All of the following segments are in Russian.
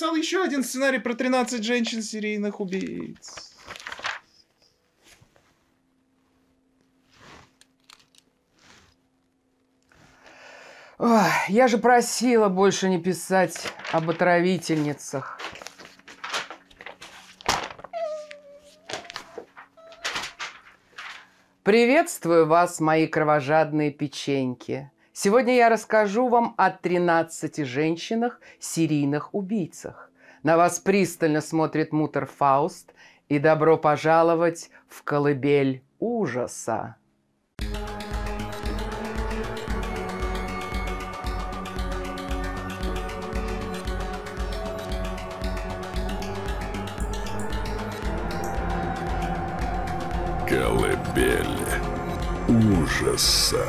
написал еще один сценарий про 13 женщин серийных убийц. Ой, я же просила больше не писать об отравительницах. Приветствую вас, мои кровожадные печеньки. Сегодня я расскажу вам о 13 женщинах-серийных убийцах. На вас пристально смотрит мутер Фауст, и добро пожаловать в колыбель ужаса. Колыбель ужаса.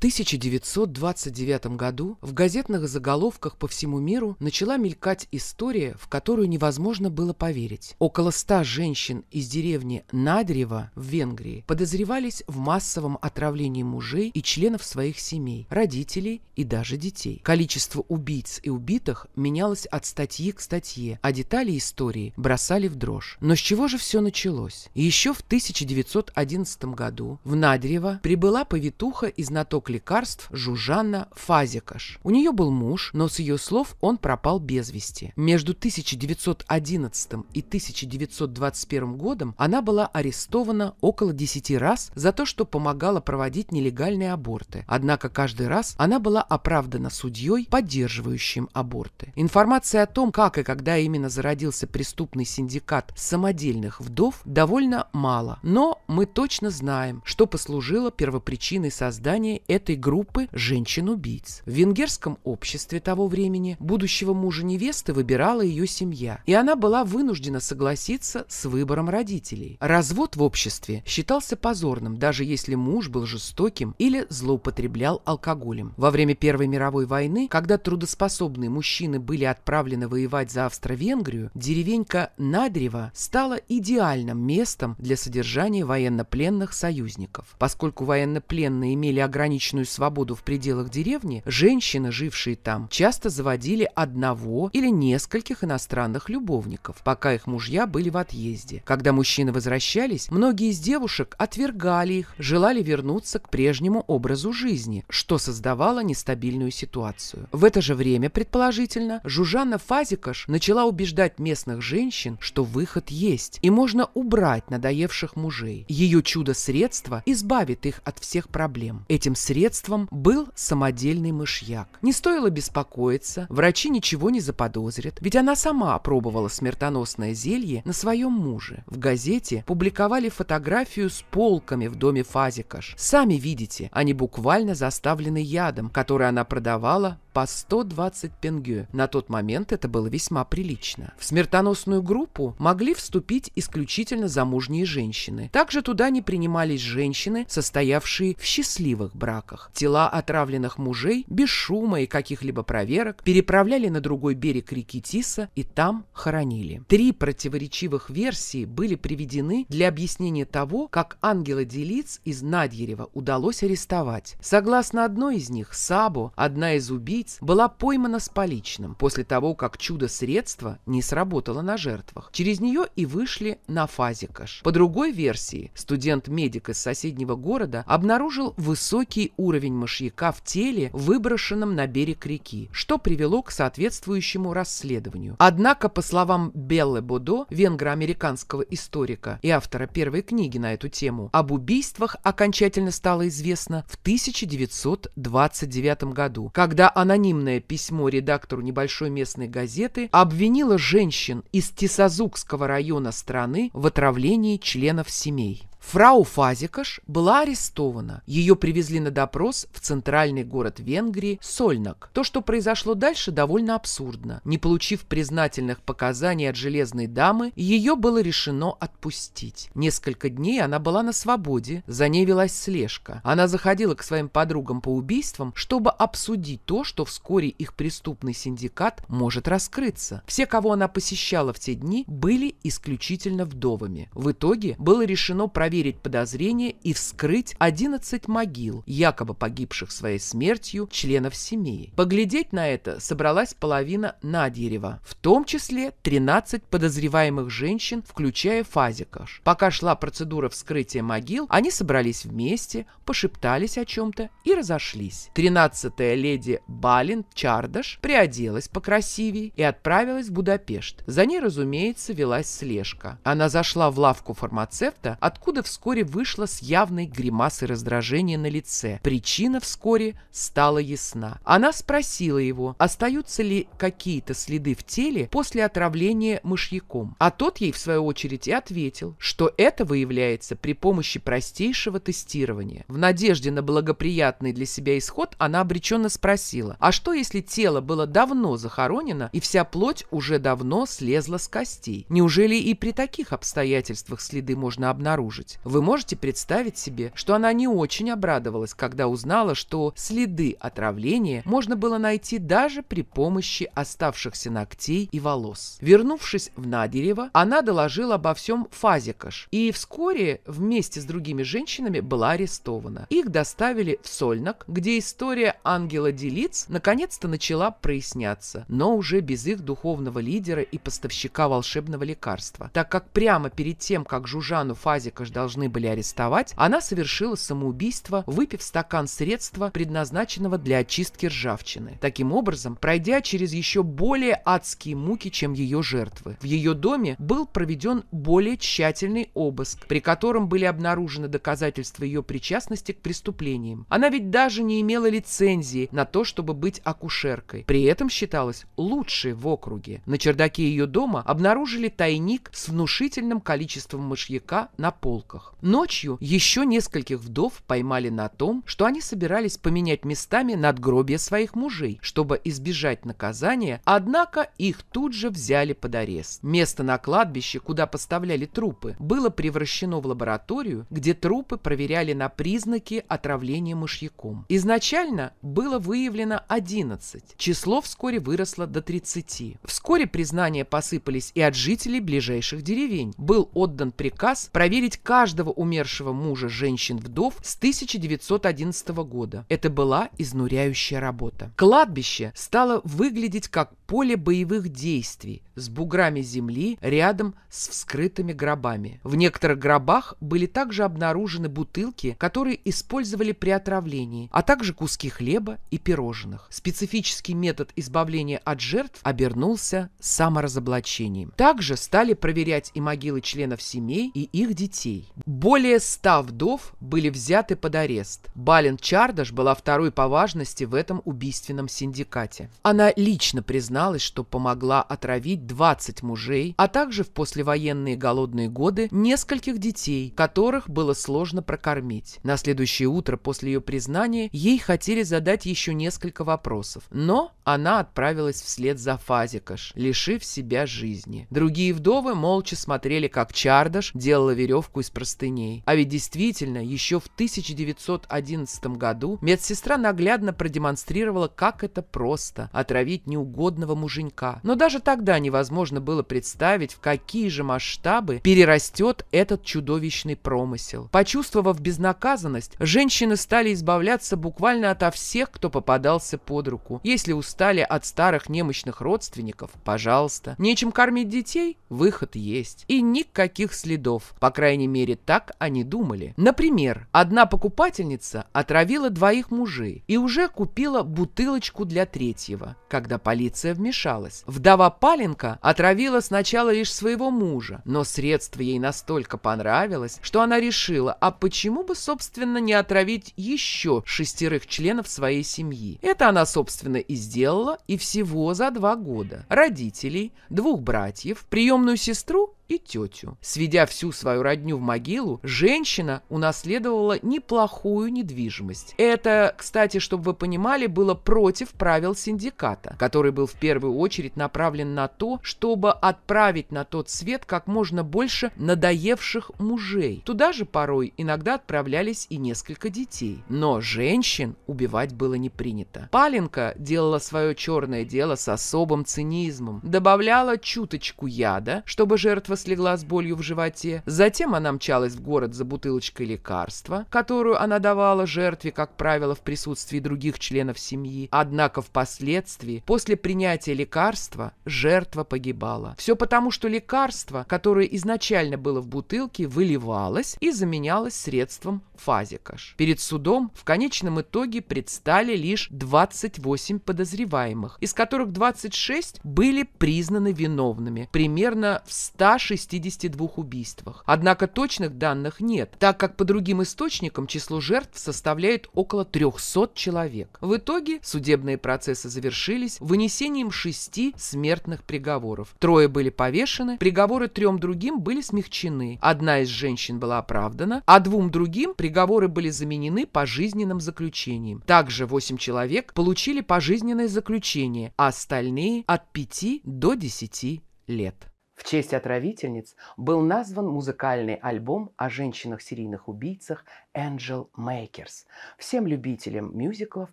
1929 году в газетных заголовках по всему миру начала мелькать история, в которую невозможно было поверить. Около ста женщин из деревни Надрева в Венгрии подозревались в массовом отравлении мужей и членов своих семей, родителей и даже детей. Количество убийц и убитых менялось от статьи к статье, а детали истории бросали в дрожь. Но с чего же все началось? Еще в 1911 году в Надрево прибыла повитуха и знаток лекарств Жужанна Фазикаш. У нее был муж, но с ее слов он пропал без вести. Между 1911 и 1921 годом она была арестована около 10 раз за то, что помогала проводить нелегальные аборты. Однако каждый раз она была оправдана судьей, поддерживающим аборты. Информация о том, как и когда именно зародился преступный синдикат самодельных вдов, довольно мало. Но мы точно знаем, что послужило первопричиной создания этого этой группы женщин-убийц. В венгерском обществе того времени будущего мужа невесты выбирала ее семья, и она была вынуждена согласиться с выбором родителей. Развод в обществе считался позорным, даже если муж был жестоким или злоупотреблял алкоголем. Во время Первой мировой войны, когда трудоспособные мужчины были отправлены воевать за Австро-Венгрию, деревенька Надрева стала идеальным местом для содержания военнопленных союзников. Поскольку военнопленные имели ограниченные личную свободу в пределах деревни, женщины, жившие там, часто заводили одного или нескольких иностранных любовников, пока их мужья были в отъезде. Когда мужчины возвращались, многие из девушек отвергали их, желали вернуться к прежнему образу жизни, что создавало нестабильную ситуацию. В это же время, предположительно, Жужанна Фазикаш начала убеждать местных женщин, что выход есть, и можно убрать надоевших мужей. Ее чудо-средство избавит их от всех проблем. Этим средством средством был самодельный мышьяк. Не стоило беспокоиться, врачи ничего не заподозрят, ведь она сама пробовала смертоносное зелье на своем муже. В газете публиковали фотографию с полками в доме Фазикаш. Сами видите, они буквально заставлены ядом, который она продавала по 120 пенгю. На тот момент это было весьма прилично. В смертоносную группу могли вступить исключительно замужние женщины. Также туда не принимались женщины, состоявшие в счастливых браках барках. Тела отравленных мужей без шума и каких-либо проверок переправляли на другой берег реки Тиса и там хоронили. Три противоречивых версии были приведены для объяснения того, как ангела Делиц из Надьерева удалось арестовать. Согласно одной из них, Сабо, одна из убийц, была поймана с поличным после того, как чудо-средство не сработало на жертвах. Через нее и вышли на Фазикаш. По другой версии, студент-медик из соседнего города обнаружил высокий уровень мышьяка в теле, выброшенном на берег реки, что привело к соответствующему расследованию. Однако, по словам Беллы Бодо, венгро-американского историка и автора первой книги на эту тему, об убийствах окончательно стало известно в 1929 году, когда анонимное письмо редактору небольшой местной газеты обвинило женщин из Тисазукского района страны в отравлении членов семей. Фрау Фазикаш была арестована. Ее привезли на допрос в центральный город Венгрии Сольнак. То, что произошло дальше, довольно абсурдно. Не получив признательных показаний от железной дамы, ее было решено отпустить. Несколько дней она была на свободе, за ней велась слежка. Она заходила к своим подругам по убийствам, чтобы обсудить то, что вскоре их преступный синдикат может раскрыться. Все, кого она посещала в те дни, были исключительно вдовами. В итоге было решено проверить проверить подозрения и вскрыть 11 могил, якобы погибших своей смертью членов семьи. Поглядеть на это собралась половина Надьерева, в том числе 13 подозреваемых женщин, включая Фазикаш. Пока шла процедура вскрытия могил, они собрались вместе, пошептались о чем-то и разошлись. 13-я леди Балин Чардаш приоделась покрасивее и отправилась в Будапешт. За ней, разумеется, велась слежка. Она зашла в лавку фармацевта, откуда вскоре вышла с явной гримасой раздражения на лице. Причина вскоре стала ясна. Она спросила его, остаются ли какие-то следы в теле после отравления мышьяком. А тот ей, в свою очередь, и ответил, что это выявляется при помощи простейшего тестирования. В надежде на благоприятный для себя исход она обреченно спросила, а что если тело было давно захоронено и вся плоть уже давно слезла с костей? Неужели и при таких обстоятельствах следы можно обнаружить? слушать. Вы можете представить себе, что она не очень обрадовалась, когда узнала, что следы отравления можно было найти даже при помощи оставшихся ногтей и волос. Вернувшись в Надерево, она доложила обо всем Фазикаш и вскоре вместе с другими женщинами была арестована. Их доставили в Сольнок, где история ангела Делиц наконец-то начала проясняться, но уже без их духовного лидера и поставщика волшебного лекарства, так как прямо перед тем, как Жужану Фазикаш должны были арестовать, она совершила самоубийство, выпив стакан средства, предназначенного для очистки ржавчины. Таким образом, пройдя через еще более адские муки, чем ее жертвы. В ее доме был проведен более тщательный обыск, при котором были обнаружены доказательства ее причастности к преступлениям. Она ведь даже не имела лицензии на то, чтобы быть акушеркой. При этом считалась лучшей в округе. На чердаке ее дома обнаружили тайник с внушительным количеством мышьяка на полке тусовках. Ночью еще нескольких вдов поймали на том, что они собирались поменять местами надгробия своих мужей, чтобы избежать наказания, однако их тут же взяли под арест. Место на кладбище, куда поставляли трупы, было превращено в лабораторию, где трупы проверяли на признаки отравления мышьяком. Изначально было выявлено 11, число вскоре выросло до 30. Вскоре признания посыпались и от жителей ближайших деревень. Был отдан приказ проверить как каждого умершего мужа женщин-вдов с 1911 года. Это была изнуряющая работа. Кладбище стало выглядеть как поле боевых действий с буграми земли рядом с вскрытыми гробами. В некоторых гробах были также обнаружены бутылки, которые использовали при отравлении, а также куски хлеба и пирожных. Специфический метод избавления от жертв обернулся саморазоблачением. Также стали проверять и могилы членов семей и их детей. Более ста вдов были взяты под арест. Бален Чардаш была второй по важности в этом убийственном синдикате. Она лично признала призналась, что помогла отравить 20 мужей, а также в послевоенные голодные годы нескольких детей, которых было сложно прокормить. На следующее утро после ее признания ей хотели задать еще несколько вопросов, но она отправилась вслед за Фазикаш, лишив себя жизни. Другие вдовы молча смотрели, как Чардаш делала веревку из простыней. А ведь действительно, еще в 1911 году медсестра наглядно продемонстрировала, как это просто отравить неугодного пьяного муженька. Но даже тогда невозможно было представить, в какие же масштабы перерастет этот чудовищный промысел. Почувствовав безнаказанность, женщины стали избавляться буквально ото всех, кто попадался под руку. Если устали от старых немощных родственников, пожалуйста. Нечем кормить детей? Выход есть. И никаких следов. По крайней мере, так они думали. Например, одна покупательница отравила двоих мужей и уже купила бутылочку для третьего, когда полиция вмешалась. Вдова Паленко отравила сначала лишь своего мужа, но средство ей настолько понравилось, что она решила, а почему бы, собственно, не отравить еще шестерых членов своей семьи. Это она, собственно, и сделала, и всего за два года. Родителей, двух братьев, приемную сестру и тетю. Сведя всю свою родню в могилу, женщина унаследовала неплохую недвижимость. Это, кстати, чтобы вы понимали, было против правил синдиката, который был в первую очередь направлен на то, чтобы отправить на тот свет как можно больше надоевших мужей. Туда же порой иногда отправлялись и несколько детей. Но женщин убивать было не принято. Паленка делала свое черное дело с особым цинизмом, добавляла чуточку яда, чтобы жертва слегла с болью в животе. Затем она мчалась в город за бутылочкой лекарства, которую она давала жертве, как правило, в присутствии других членов семьи. Однако впоследствии, после принятия лекарства, жертва погибала. Все потому, что лекарство, которое изначально было в бутылке, выливалось и заменялось средством фазикаш. Перед судом в конечном итоге предстали лишь 28 подозреваемых, из которых 26 были признаны виновными, примерно в 100 62 убийствах. Однако точных данных нет, так как по другим источникам число жертв составляет около 300 человек. В итоге судебные процессы завершились вынесением шести смертных приговоров. Трое были повешены, приговоры трем другим были смягчены. Одна из женщин была оправдана, а двум другим приговоры были заменены пожизненным заключением. Также 8 человек получили пожизненное заключение, а остальные от 5 до 10 лет. В честь отравительниц был назван музыкальный альбом о женщинах-серийных убийцах Angel Makers. Всем любителям мюзиклов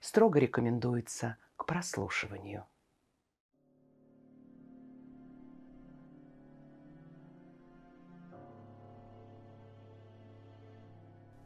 строго рекомендуется к прослушиванию.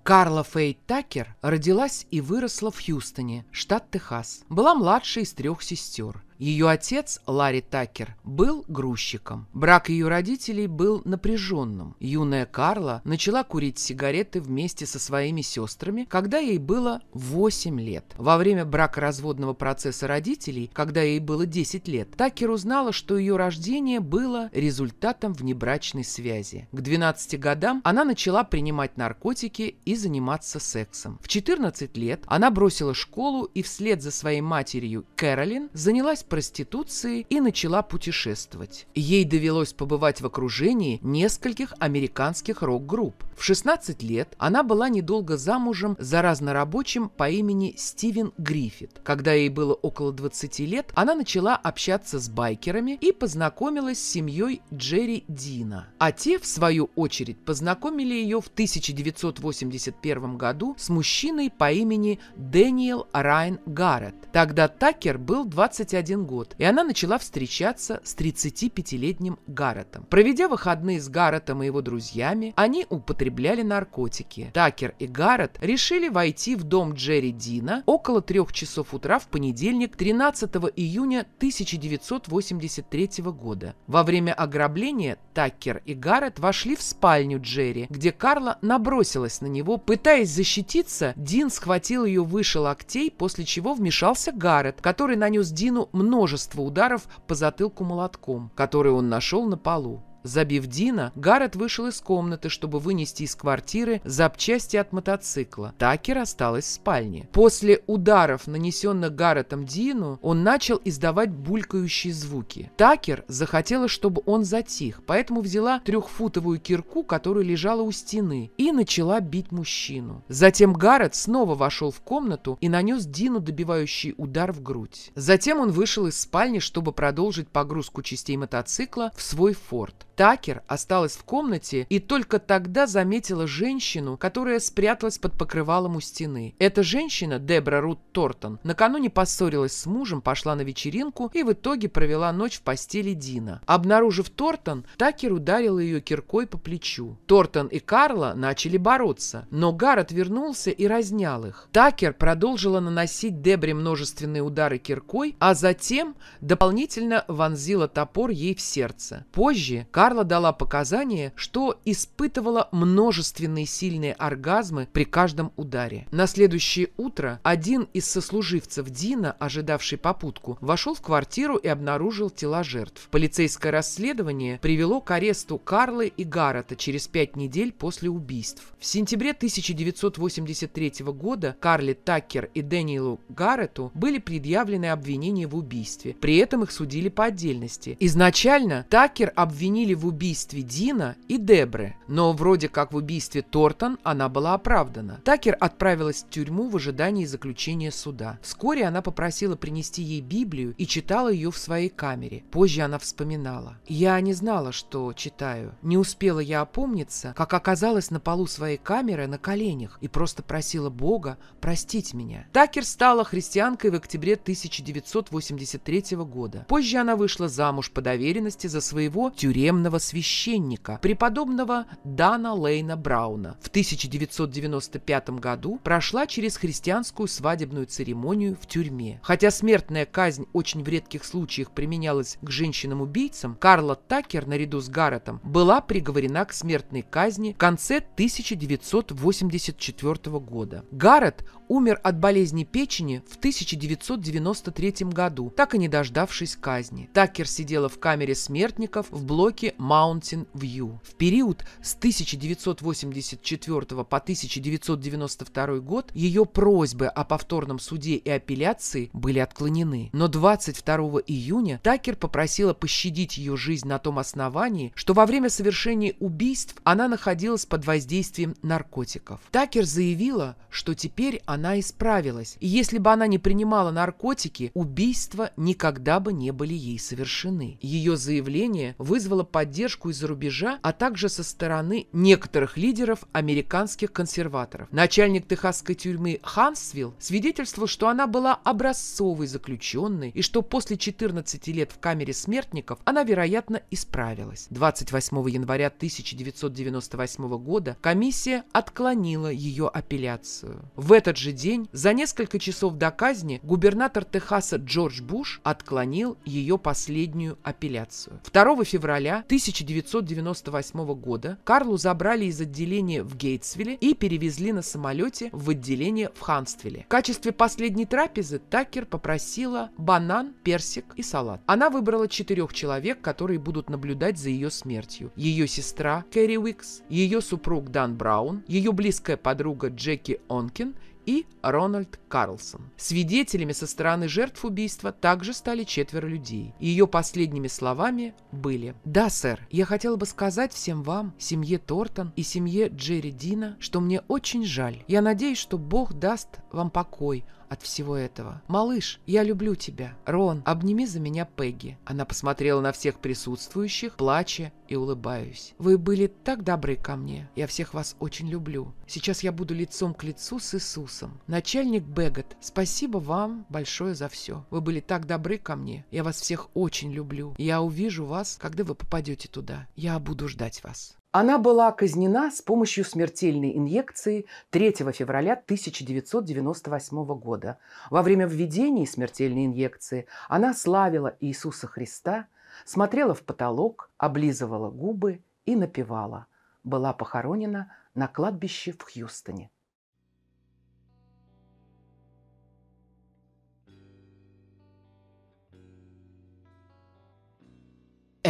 Карла Фей Такер родилась и выросла в Хьюстоне, штат Техас. Была младшей из трех сестер. Ее отец, Ларри Такер, был грузчиком. Брак ее родителей был напряженным. Юная Карла начала курить сигареты вместе со своими сестрами, когда ей было 8 лет. Во время бракоразводного процесса родителей, когда ей было 10 лет, Такер узнала, что ее рождение было результатом внебрачной связи. К 12 годам она начала принимать наркотики и заниматься сексом. В 14 лет она бросила школу и вслед за своей матерью Кэролин занялась проституции и начала путешествовать. Ей довелось побывать в окружении нескольких американских рок-групп. В 16 лет она была недолго замужем за разнорабочим по имени Стивен Гриффит. Когда ей было около 20 лет, она начала общаться с байкерами и познакомилась с семьей Джерри Дина. А те, в свою очередь, познакомили ее в 1981 году с мужчиной по имени Дэниел Райан Гарретт. Тогда Такер был 21 один год, и она начала встречаться с 35-летним Гарретом. Проведя выходные с Гарретом и его друзьями, они употребляли наркотики. Такер и Гаррет решили войти в дом Джерри Дина около трех часов утра в понедельник 13 июня 1983 года. Во время ограбления Такер и Гаррет вошли в спальню Джерри, где Карла набросилась на него. Пытаясь защититься, Дин схватил ее выше локтей, после чего вмешался Гаррет, который нанес Дину много множество ударов по затылку молотком, который он нашел на полу. Забив Дина, Гаррет вышел из комнаты, чтобы вынести из квартиры запчасти от мотоцикла. Такер осталась в спальне. После ударов, нанесенных Гарретом Дину, он начал издавать булькающие звуки. Такер захотела, чтобы он затих, поэтому взяла трехфутовую кирку, которая лежала у стены, и начала бить мужчину. Затем Гаррет снова вошел в комнату и нанес Дину добивающий удар в грудь. Затем он вышел из спальни, чтобы продолжить погрузку частей мотоцикла в свой форт. Такер осталась в комнате и только тогда заметила женщину, которая спряталась под покрывалом у стены. Эта женщина, Дебра Рут Тортон, накануне поссорилась с мужем, пошла на вечеринку и в итоге провела ночь в постели Дина. Обнаружив Тортон, Такер ударила ее киркой по плечу. Тортон и Карла начали бороться, но Гаррет вернулся и разнял их. Такер продолжила наносить Дебре множественные удары киркой, а затем дополнительно вонзила топор ей в сердце. Позже Карла Карла дала показания, что испытывала множественные сильные оргазмы при каждом ударе. На следующее утро один из сослуживцев Дина, ожидавший попутку, вошел в квартиру и обнаружил тела жертв. Полицейское расследование привело к аресту Карлы и Гаррета через пять недель после убийств. В сентябре 1983 года Карли Таккер и Дэниелу Гаррету были предъявлены обвинения в убийстве. При этом их судили по отдельности. Изначально Таккер обвинили в в убийстве Дина и Дебры, но вроде как в убийстве Тортон она была оправдана. Такер отправилась в тюрьму в ожидании заключения суда. Вскоре она попросила принести ей Библию и читала ее в своей камере. Позже она вспоминала. «Я не знала, что читаю. Не успела я опомниться, как оказалась на полу своей камеры на коленях и просто просила Бога простить меня». Такер стала христианкой в октябре 1983 года. Позже она вышла замуж по доверенности за своего тюремного тюремного священника, преподобного Дана Лейна Брауна. В 1995 году прошла через христианскую свадебную церемонию в тюрьме. Хотя смертная казнь очень в редких случаях применялась к женщинам-убийцам, Карла Такер наряду с Гарретом была приговорена к смертной казни в конце 1984 года. Гаррет умер от болезни печени в 1993 году, так и не дождавшись казни. Такер сидела в камере смертников в блоке Mountain View. В период с 1984 по 1992 год ее просьбы о повторном суде и апелляции были отклонены. Но 22 июня Такер попросила пощадить ее жизнь на том основании, что во время совершения убийств она находилась под воздействием наркотиков. Такер заявила, что теперь она она исправилась. И если бы она не принимала наркотики, убийства никогда бы не были ей совершены. Ее заявление вызвало поддержку из-за рубежа, а также со стороны некоторых лидеров американских консерваторов. Начальник техасской тюрьмы Хансвилл свидетельствовал, что она была образцовой заключенной и что после 14 лет в камере смертников она, вероятно, исправилась. 28 января 1998 года комиссия отклонила ее апелляцию. В этот же же день, за несколько часов до казни, губернатор Техаса Джордж Буш отклонил ее последнюю апелляцию. 2 февраля 1998 года Карлу забрали из отделения в Гейтсвилле и перевезли на самолете в отделение в Ханствилле. В качестве последней трапезы Такер попросила банан, персик и салат. Она выбрала четырех человек, которые будут наблюдать за ее смертью. Ее сестра Кэрри Уикс, ее супруг Дан Браун, ее близкая подруга Джеки Онкин – и Рональд Карлсон. Свидетелями со стороны жертв убийства также стали четверо людей. Ее последними словами были «Да, сэр, я хотела бы сказать всем вам, семье Тортон и семье Джерри Дина, что мне очень жаль. Я надеюсь, что Бог даст вам покой, от всего этого. «Малыш, я люблю тебя. Рон, обними за меня Пегги». Она посмотрела на всех присутствующих, плача и улыбаюсь. «Вы были так добры ко мне. Я всех вас очень люблю. Сейчас я буду лицом к лицу с Иисусом. Начальник Бегот, спасибо вам большое за все. Вы были так добры ко мне. Я вас всех очень люблю. Я увижу вас, когда вы попадете туда. Я буду ждать вас». Она была казнена с помощью смертельной инъекции 3 февраля 1998 года. Во время введения смертельной инъекции она славила Иисуса Христа, смотрела в потолок, облизывала губы и напевала. Была похоронена на кладбище в Хьюстоне.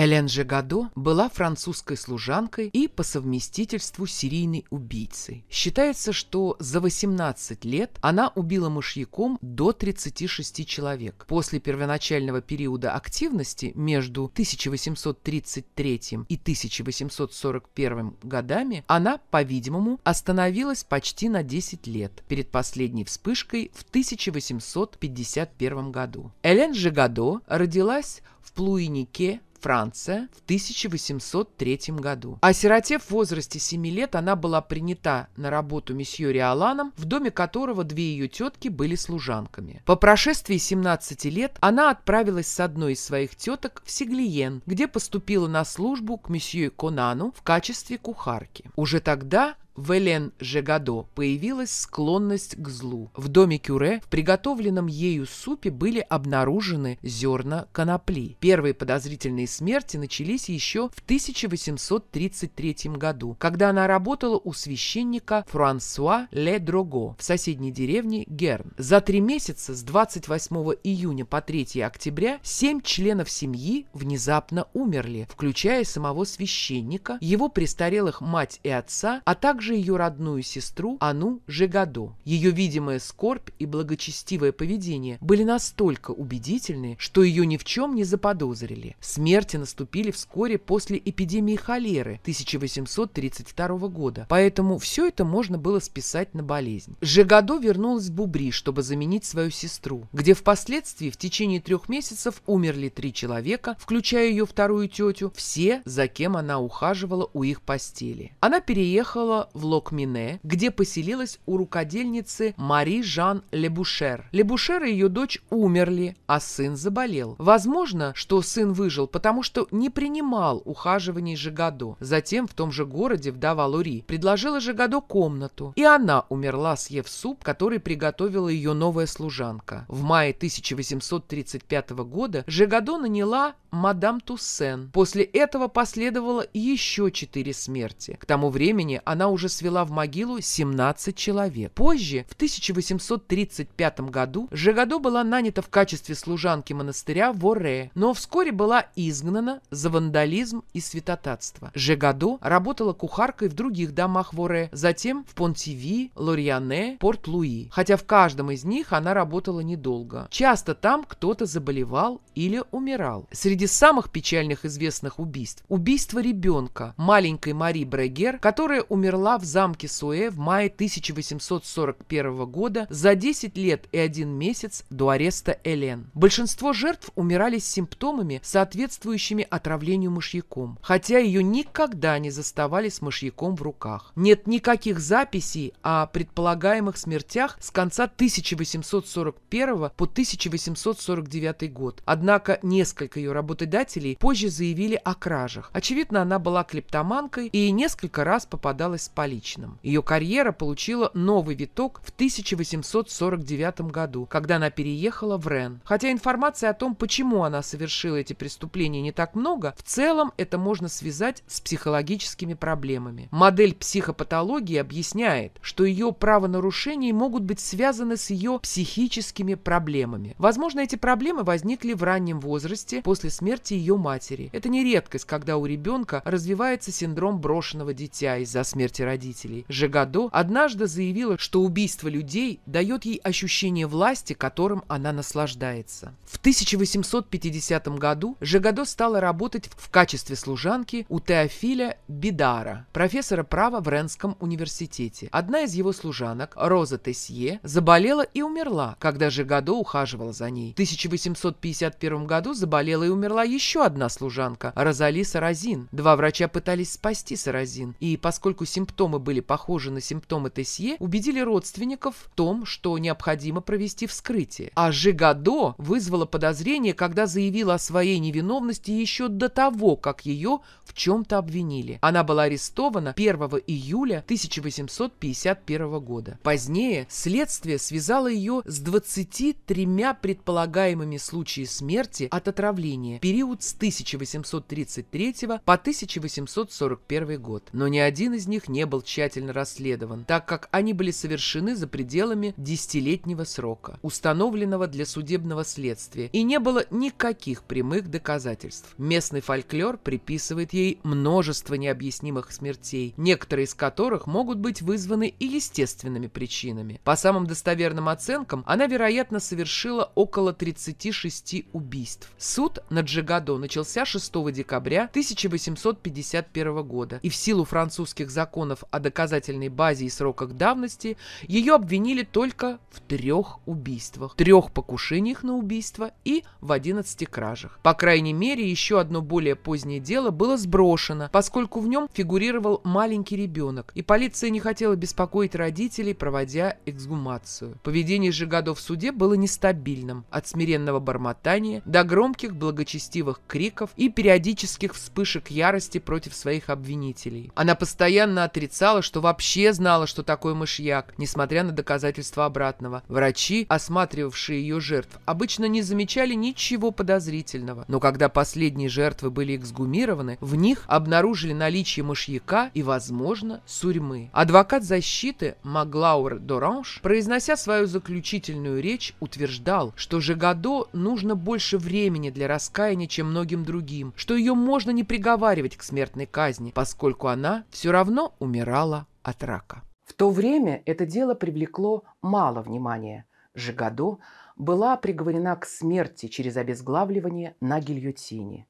Элен Жегадо была французской служанкой и по совместительству серийной убийцей. Считается, что за 18 лет она убила мышьяком до 36 человек. После первоначального периода активности между 1833 и 1841 годами она, по-видимому, остановилась почти на 10 лет перед последней вспышкой в 1851 году. Элен Жегадо родилась в Плуинике, Франция в 1803 году. Осиротев в возрасте 7 лет, она была принята на работу месье Риоланом, в доме которого две ее тетки были служанками. По прошествии 17 лет она отправилась с одной из своих теток в Сиглиен, где поступила на службу к месье Конану в качестве кухарки. Уже тогда в Элен Жегадо появилась склонность к злу. В доме Кюре в приготовленном ею супе были обнаружены зерна конопли. Первые подозрительные смерти начались еще в 1833 году, когда она работала у священника Франсуа Ле Дрого в соседней деревне Герн. За три месяца с 28 июня по 3 октября семь членов семьи внезапно умерли, включая самого священника, его престарелых мать и отца, а также также ее родную сестру Ану Жигадо. Ее видимая скорбь и благочестивое поведение были настолько убедительны, что ее ни в чем не заподозрили. Смерти наступили вскоре после эпидемии холеры 1832 года, поэтому все это можно было списать на болезнь. Жигадо вернулась в Бубри, чтобы заменить свою сестру, где впоследствии в течение трех месяцев умерли три человека, включая ее вторую тетю, все, за кем она ухаживала у их постели. Она переехала в Локмине, где поселилась у рукодельницы Мари Жан Лебушер. Лебушер и ее дочь умерли, а сын заболел. Возможно, что сын выжил, потому что не принимал ухаживаний Жигадо. Затем в том же городе вдова Лури предложила Жигадо комнату, и она умерла, съев суп, который приготовила ее новая служанка. В мае 1835 года Жигадо наняла мадам Туссен. После этого последовало еще четыре смерти. К тому времени она уже свела в могилу 17 человек. Позже, в 1835 году, Жегадо была нанята в качестве служанки монастыря в Оре, но вскоре была изгнана за вандализм и святотатство. Жегадо работала кухаркой в других домах в Оре, затем в Понтиви, Лориане, Порт-Луи, хотя в каждом из них она работала недолго. Часто там кто-то заболевал или умирал. Среди Среди самых печальных известных убийств – убийство ребенка, маленькой Мари Брегер, которая умерла в замке Суэ в мае 1841 года за 10 лет и 1 месяц до ареста Элен. Большинство жертв умирали с симптомами, соответствующими отравлению мышьяком, хотя ее никогда не заставали с мышьяком в руках. Нет никаких записей о предполагаемых смертях с конца 1841 по 1849 год. Однако несколько ее работ работодателей позже заявили о кражах. Очевидно, она была клептоманкой и несколько раз попадалась с поличным. Ее карьера получила новый виток в 1849 году, когда она переехала в Рен. Хотя информации о том, почему она совершила эти преступления, не так много, в целом это можно связать с психологическими проблемами. Модель психопатологии объясняет, что ее правонарушения могут быть связаны с ее психическими проблемами. Возможно, эти проблемы возникли в раннем возрасте после смерти ее матери. Это не редкость, когда у ребенка развивается синдром брошенного дитя из-за смерти родителей. Жигадо однажды заявила, что убийство людей дает ей ощущение власти, которым она наслаждается. В 1850 году Жигадо стала работать в качестве служанки у Теофиля Бидара, профессора права в Ренском университете. Одна из его служанок, Роза Тесье, заболела и умерла, когда Жигадо ухаживала за ней. В 1851 году заболела и умерла умерла еще одна служанка, Розали Саразин. Два врача пытались спасти Саразин, и поскольку симптомы были похожи на симптомы Тесье, убедили родственников в том, что необходимо провести вскрытие. А Жигадо вызвала подозрение, когда заявила о своей невиновности еще до того, как ее в чем-то обвинили. Она была арестована 1 июля 1851 года. Позднее следствие связало ее с 23 предполагаемыми случаями смерти от отравления период с 1833 по 1841 год, но ни один из них не был тщательно расследован, так как они были совершены за пределами десятилетнего срока, установленного для судебного следствия, и не было никаких прямых доказательств. Местный фольклор приписывает ей множество необъяснимых смертей, некоторые из которых могут быть вызваны и естественными причинами. По самым достоверным оценкам, она, вероятно, совершила около 36 убийств. Суд над Джигадо начался 6 декабря 1851 года, и в силу французских законов о доказательной базе и сроках давности ее обвинили только в трех убийствах, трех покушениях на убийство и в 11 кражах. По крайней мере, еще одно более позднее дело было сброшено, поскольку в нем фигурировал маленький ребенок, и полиция не хотела беспокоить родителей, проводя эксгумацию. Поведение Жигадо в суде было нестабильным, от смиренного бормотания до громких благочестивых благочестивых криков и периодических вспышек ярости против своих обвинителей. Она постоянно отрицала, что вообще знала, что такое мышьяк, несмотря на доказательства обратного. Врачи, осматривавшие ее жертв, обычно не замечали ничего подозрительного, но когда последние жертвы были эксгумированы, в них обнаружили наличие мышьяка и, возможно, сурьмы. Адвокат защиты Маглаур Доранж, произнося свою заключительную речь, утверждал, что Жигадо нужно больше времени для рассказа раскаяния, чем многим другим, что ее можно не приговаривать к смертной казни, поскольку она все равно умирала от рака. В то время это дело привлекло мало внимания. Жигадо была приговорена к смерти через обезглавливание на гильотине.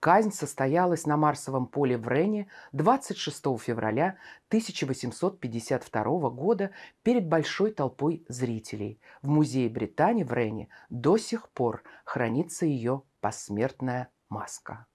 Казнь состоялась на Марсовом поле в Рене 26 февраля 1852 года перед большой толпой зрителей. В Музее Британии в Рене до сих пор хранится ее посмертная маска.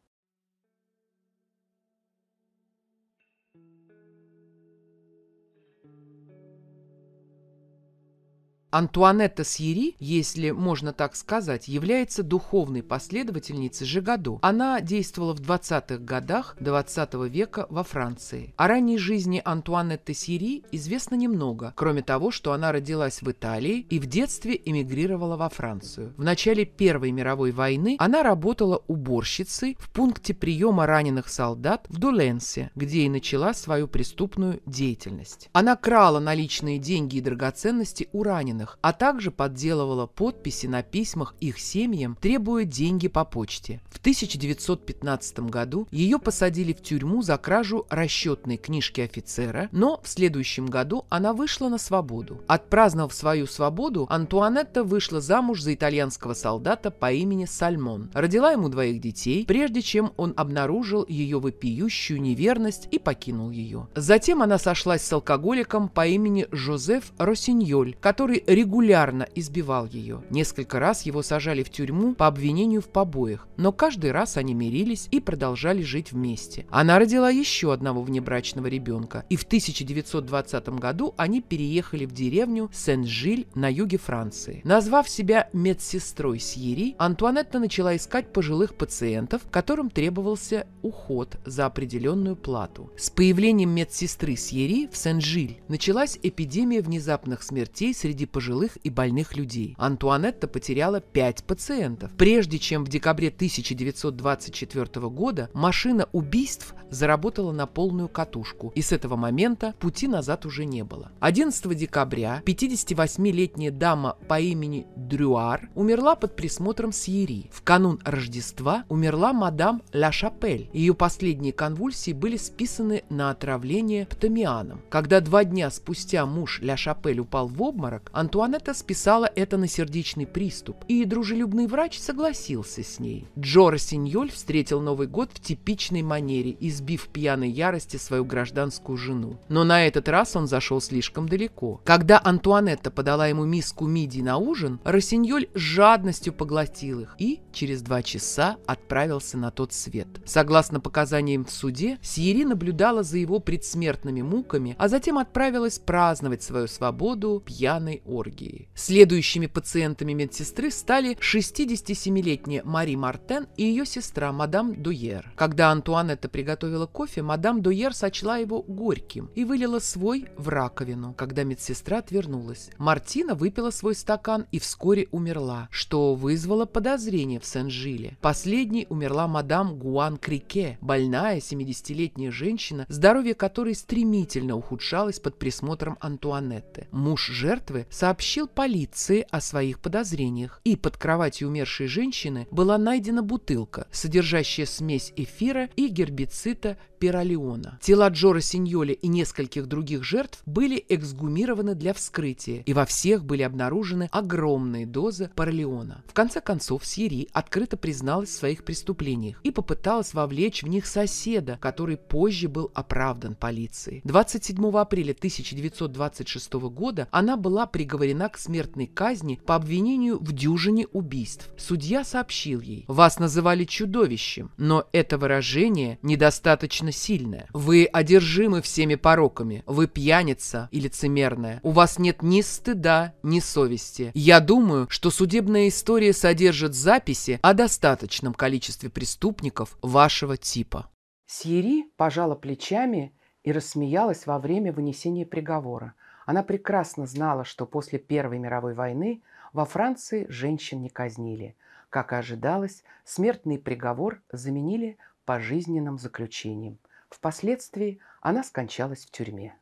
Антуанетта Сьери, если можно так сказать, является духовной последовательницей Жигадо. Она действовала в 20-х годах 20 -го века во Франции. О ранней жизни Антуанетты Сьери известно немного, кроме того, что она родилась в Италии и в детстве эмигрировала во Францию. В начале Первой мировой войны она работала уборщицей в пункте приема раненых солдат в Дуленсе, где и начала свою преступную деятельность. Она крала наличные деньги и драгоценности у раненых, покойных, а также подделывала подписи на письмах их семьям, требуя деньги по почте. В 1915 году ее посадили в тюрьму за кражу расчетной книжки офицера, но в следующем году она вышла на свободу. Отпраздновав свою свободу, Антуанетта вышла замуж за итальянского солдата по имени Сальмон. Родила ему двоих детей, прежде чем он обнаружил ее вопиющую неверность и покинул ее. Затем она сошлась с алкоголиком по имени Жозеф Росиньоль, который регулярно избивал ее. Несколько раз его сажали в тюрьму по обвинению в побоях, но каждый раз они мирились и продолжали жить вместе. Она родила еще одного внебрачного ребенка, и в 1920 году они переехали в деревню Сен-Жиль на юге Франции. Назвав себя медсестрой Сьери, Антуанетта начала искать пожилых пациентов, которым требовался уход за определенную плату. С появлением медсестры Сьери в Сен-Жиль началась эпидемия внезапных смертей среди пожилых пожилых и больных людей. Антуанетта потеряла 5 пациентов. Прежде чем в декабре 1924 года машина убийств заработала на полную катушку, и с этого момента пути назад уже не было. 11 декабря 58-летняя дама по имени Дрюар умерла под присмотром Сьерри. В канун Рождества умерла мадам Ла Шапель. Ее последние конвульсии были списаны на отравление птамианом. Когда два дня спустя муж Ля Шапель упал в обморок, Антуанетта Антуанетта списала это на сердечный приступ, и дружелюбный врач согласился с ней. Джо Рассиньоль встретил Новый год в типичной манере, избив пьяной ярости свою гражданскую жену. Но на этот раз он зашел слишком далеко. Когда Антуанетта подала ему миску мидий на ужин, Рассиньоль с жадностью поглотил их и через два часа отправился на тот свет. Согласно показаниям в суде, Сьери наблюдала за его предсмертными муками, а затем отправилась праздновать свою свободу пьяной осенью оргии. Следующими пациентами медсестры стали 67-летняя Мари Мартен и ее сестра мадам Дуер. Когда Антуанетта приготовила кофе, мадам Дуер сочла его горьким и вылила свой в раковину. Когда медсестра отвернулась, Мартина выпила свой стакан и вскоре умерла, что вызвало подозрение в Сен-Жиле. Последней умерла мадам Гуан Крике, больная 70-летняя женщина, здоровье которой стремительно ухудшалось под присмотром Антуанетты. Муж жертвы сообщил сообщил полиции о своих подозрениях, и под кроватью умершей женщины была найдена бутылка, содержащая смесь эфира и гербицида Пиролеона. Тела Джора Синьоли и нескольких других жертв были эксгумированы для вскрытия, и во всех были обнаружены огромные дозы паралеона. В конце концов, Сири открыто призналась в своих преступлениях и попыталась вовлечь в них соседа, который позже был оправдан полицией. 27 апреля 1926 года она была приговорена к смертной казни по обвинению в дюжине убийств. Судья сообщил ей, «Вас называли чудовищем, но это выражение недостаточно безумно сильное. Вы одержимы всеми пороками. Вы пьяница и лицемерная. У вас нет ни стыда, ни совести. Я думаю, что судебная история содержит записи о достаточном количестве преступников вашего типа. Сири пожала плечами и рассмеялась во время вынесения приговора. Она прекрасно знала, что после Первой мировой войны во Франции женщин не казнили. Как и ожидалось, смертный приговор заменили пожизненным заключением. Впоследствии она скончалась в тюрьме.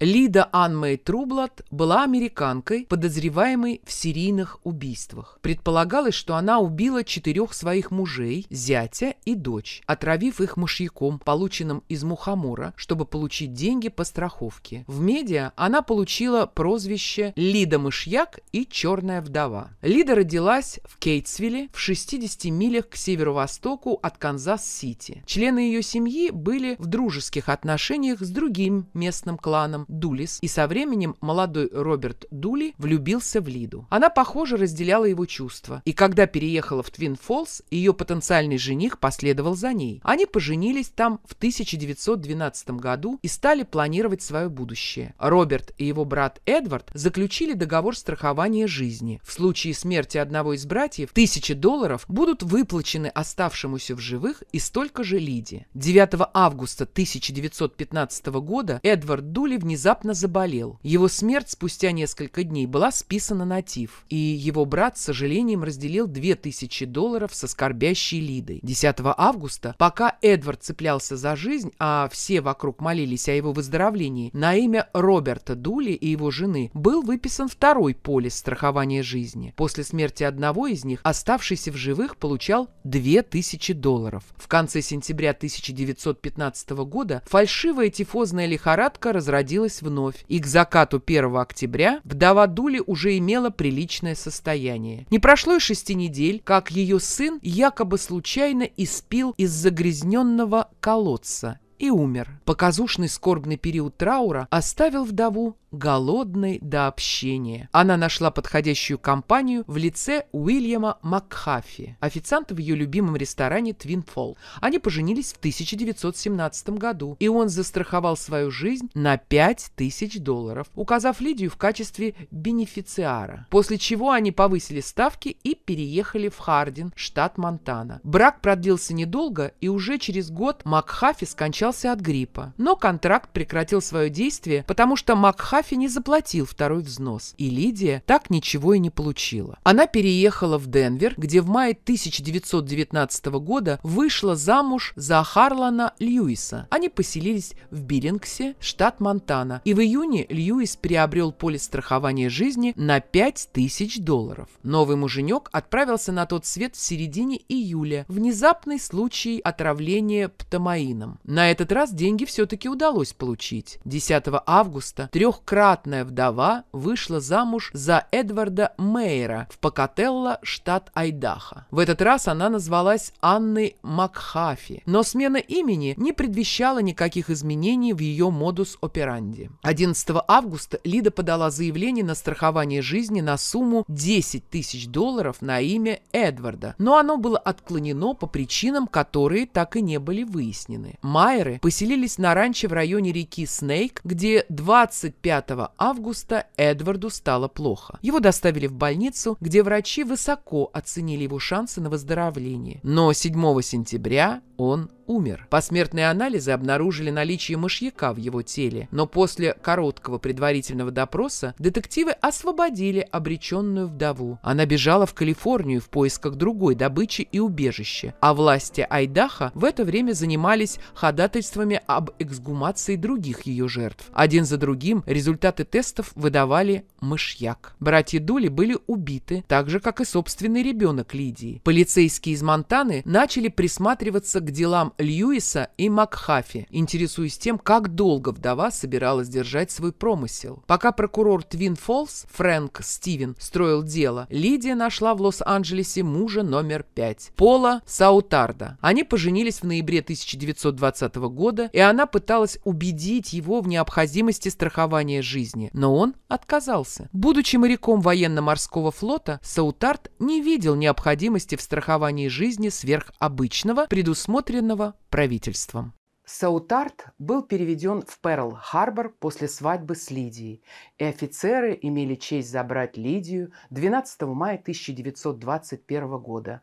Лида Анмей Трублат была американкой, подозреваемой в серийных убийствах. Предполагалось, что она убила четырех своих мужей, зятя и дочь, отравив их мышьяком, полученным из мухомора, чтобы получить деньги по страховке. В медиа она получила прозвище Лида Мышьяк и Черная вдова. Лида родилась в Кейтсвилле в 60 милях к северо-востоку от Канзас-Сити. Члены ее семьи были в дружеских отношениях с другим местным кланом, Дулис, и со временем молодой Роберт Дули влюбился в Лиду. Она, похоже, разделяла его чувства, и когда переехала в Твин Фолс, ее потенциальный жених последовал за ней. Они поженились там в 1912 году и стали планировать свое будущее. Роберт и его брат Эдвард заключили договор страхования жизни. В случае смерти одного из братьев тысячи долларов будут выплачены оставшемуся в живых и столько же Лиде. 9 августа 1915 года Эдвард Дули внезапно внезапно заболел. Его смерть спустя несколько дней была списана на тиф, и его брат с сожалением разделил 2000 долларов со скорбящей Лидой. 10 августа, пока Эдвард цеплялся за жизнь, а все вокруг молились о его выздоровлении, на имя Роберта Дули и его жены был выписан второй полис страхования жизни. После смерти одного из них оставшийся в живых получал 2000 долларов. В конце сентября 1915 года фальшивая тифозная лихорадка разродилась появилась вновь, и к закату 1 октября вдова Дули уже имела приличное состояние. Не прошло и шести недель, как ее сын якобы случайно испил из загрязненного колодца и умер. Показушный скорбный период траура оставил вдову голодной до общения. Она нашла подходящую компанию в лице Уильяма Макхафи, официанта в ее любимом ресторане Twin Fall. Они поженились в 1917 году, и он застраховал свою жизнь на 5000 долларов, указав Лидию в качестве бенефициара. После чего они повысили ставки и переехали в Хардин, штат Монтана. Брак продлился недолго, и уже через год Макхафи скончался от гриппа. Но контракт прекратил свое действие, потому что Макхафи Хафи не заплатил второй взнос, и Лидия так ничего и не получила. Она переехала в Денвер, где в мае 1919 года вышла замуж за Харлана Льюиса. Они поселились в Биллингсе, штат Монтана, и в июне Льюис приобрел полис страхования жизни на 5000 долларов. Новый муженек отправился на тот свет в середине июля. Внезапный случай отравления птомаином На этот раз деньги все-таки удалось получить. 10 августа трех трехкратная вдова вышла замуж за Эдварда Мейера в Покателло, штат Айдахо. В этот раз она назвалась Анной Макхафи, но смена имени не предвещала никаких изменений в ее модус операнди. 11 августа Лида подала заявление на страхование жизни на сумму 10 тысяч долларов на имя Эдварда, но оно было отклонено по причинам, которые так и не были выяснены. Майеры поселились на ранче в районе реки Снейк, где 25 5 августа Эдварду стало плохо. Его доставили в больницу, где врачи высоко оценили его шансы на выздоровление. Но 7 сентября он умер. Посмертные анализы обнаружили наличие мышьяка в его теле, но после короткого предварительного допроса детективы освободили обреченную вдову. Она бежала в Калифорнию в поисках другой добычи и убежища, а власти Айдаха в это время занимались ходатайствами об эксгумации других ее жертв. Один за другим результаты тестов выдавали мышьяк. Братья Дули были убиты, так же, как и собственный ребенок Лидии. Полицейские из Монтаны начали присматриваться к делам Льюиса и Макхафи, интересуясь тем, как долго вдова собиралась держать свой промысел. Пока прокурор Твин Фолс Фрэнк Стивен строил дело, Лидия нашла в Лос-Анджелесе мужа номер пять Пола Саутарда. Они поженились в ноябре 1920 года, и она пыталась убедить его в необходимости страхования жизни, но он отказался. Будучи моряком военно-морского флота, Саутард не видел необходимости в страховании жизни сверх обычного, предусмотренного правительством. Саутарт был переведен в Перл-Харбор после свадьбы с Лидией, и офицеры имели честь забрать Лидию 12 мая 1921 года.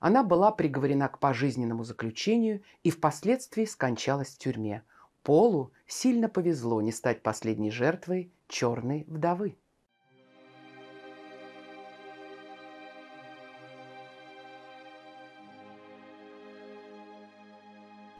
Она была приговорена к пожизненному заключению и впоследствии скончалась в тюрьме. Полу сильно повезло не стать последней жертвой черной вдовы.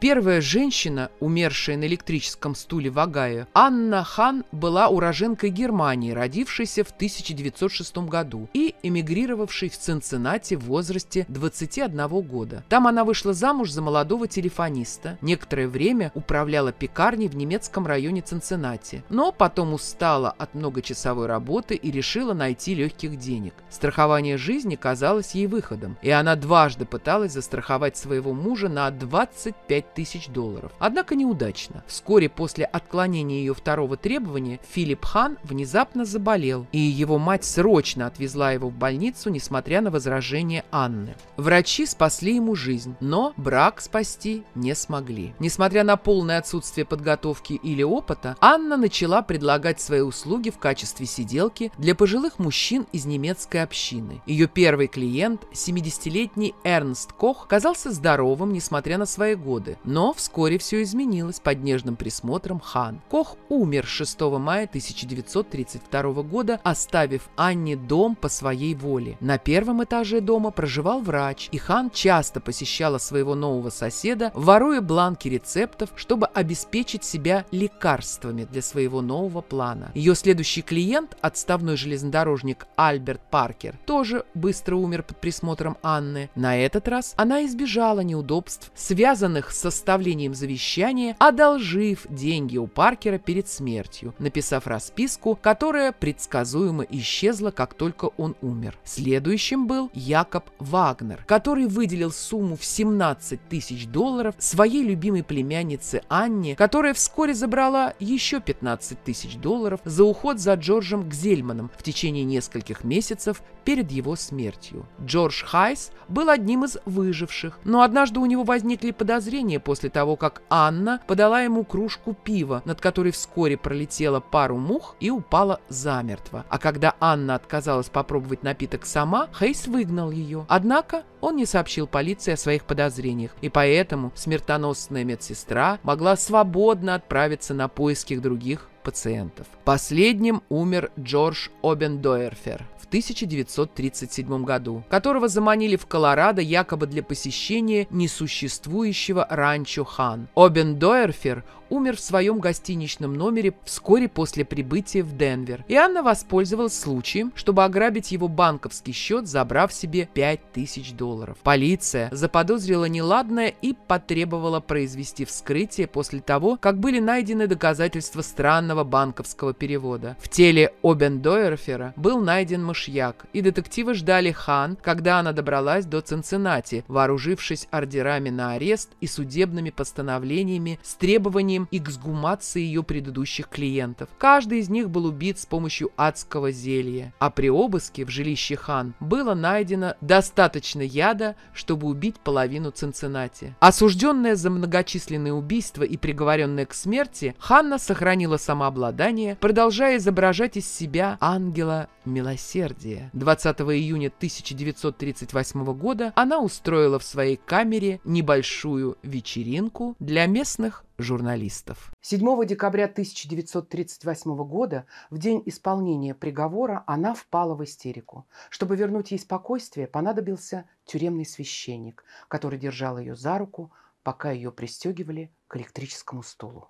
Первая женщина, умершая на электрическом стуле в Огайо, Анна Хан была уроженкой Германии, родившейся в 1906 году и эмигрировавшей в Цинциннати в возрасте 21 года. Там она вышла замуж за молодого телефониста, некоторое время управляла пекарней в немецком районе Цинциннати, но потом устала от многочасовой работы и решила найти легких денег. Страхование жизни казалось ей выходом, и она дважды пыталась застраховать своего мужа на 25 тысяч долларов. Однако неудачно. Вскоре после отклонения ее второго требования Филипп Хан внезапно заболел, и его мать срочно отвезла его в больницу, несмотря на возражения Анны. Врачи спасли ему жизнь, но брак спасти не смогли. Несмотря на полное отсутствие подготовки или опыта, Анна начала предлагать свои услуги в качестве сиделки для пожилых мужчин из немецкой общины. Ее первый клиент, 70-летний Эрнст Кох, казался здоровым, несмотря на свои годы, но вскоре все изменилось под нежным присмотром хан. Кох умер 6 мая 1932 года, оставив Анне дом по своей воле. На первом этаже дома проживал врач, и хан часто посещала своего нового соседа, воруя бланки рецептов, чтобы обеспечить себя лекарствами для своего нового плана. Ее следующий клиент, отставной железнодорожник Альберт Паркер, тоже быстро умер под присмотром Анны. На этот раз она избежала неудобств, связанных с составлением завещания, одолжив деньги у Паркера перед смертью, написав расписку, которая предсказуемо исчезла, как только он умер. Следующим был Якоб Вагнер, который выделил сумму в 17 тысяч долларов своей любимой племяннице Анне, которая вскоре забрала еще 15 тысяч долларов за уход за Джорджем Гзельманом в течение нескольких месяцев перед его смертью. Джордж Хайс был одним из выживших, но однажды у него возникли подозрения настроение после того, как Анна подала ему кружку пива, над которой вскоре пролетела пару мух и упала замертво. А когда Анна отказалась попробовать напиток сама, Хейс выгнал ее. Однако он не сообщил полиции о своих подозрениях, и поэтому смертоносная медсестра могла свободно отправиться на поиски других пациентов. Последним умер Джордж Обендойерфер в 1937 году, которого заманили в Колорадо якобы для посещения несуществующего ранчо Хан. Обендойерфер умер в своем гостиничном номере вскоре после прибытия в Денвер, и Анна воспользовалась случаем, чтобы ограбить его банковский счет, забрав себе 5000 долларов. Полиция заподозрила неладное и потребовала произвести вскрытие после того, как были найдены доказательства странного случайного банковского перевода. В теле Обендойерфера был найден мышьяк, и детективы ждали Хан, когда она добралась до Цинциннати, вооружившись ордерами на арест и судебными постановлениями с требованием эксгумации ее предыдущих клиентов. Каждый из них был убит с помощью адского зелья, а при обыске в жилище Хан было найдено достаточно яда, чтобы убить половину Цинциннати. Осужденная за многочисленные убийства и приговоренная к смерти, Ханна сохранила сама самообладание, продолжая изображать из себя ангела милосердия. 20 июня 1938 года она устроила в своей камере небольшую вечеринку для местных журналистов. 7 декабря 1938 года, в день исполнения приговора, она впала в истерику. Чтобы вернуть ей спокойствие, понадобился тюремный священник, который держал ее за руку, пока ее пристегивали к электрическому стулу.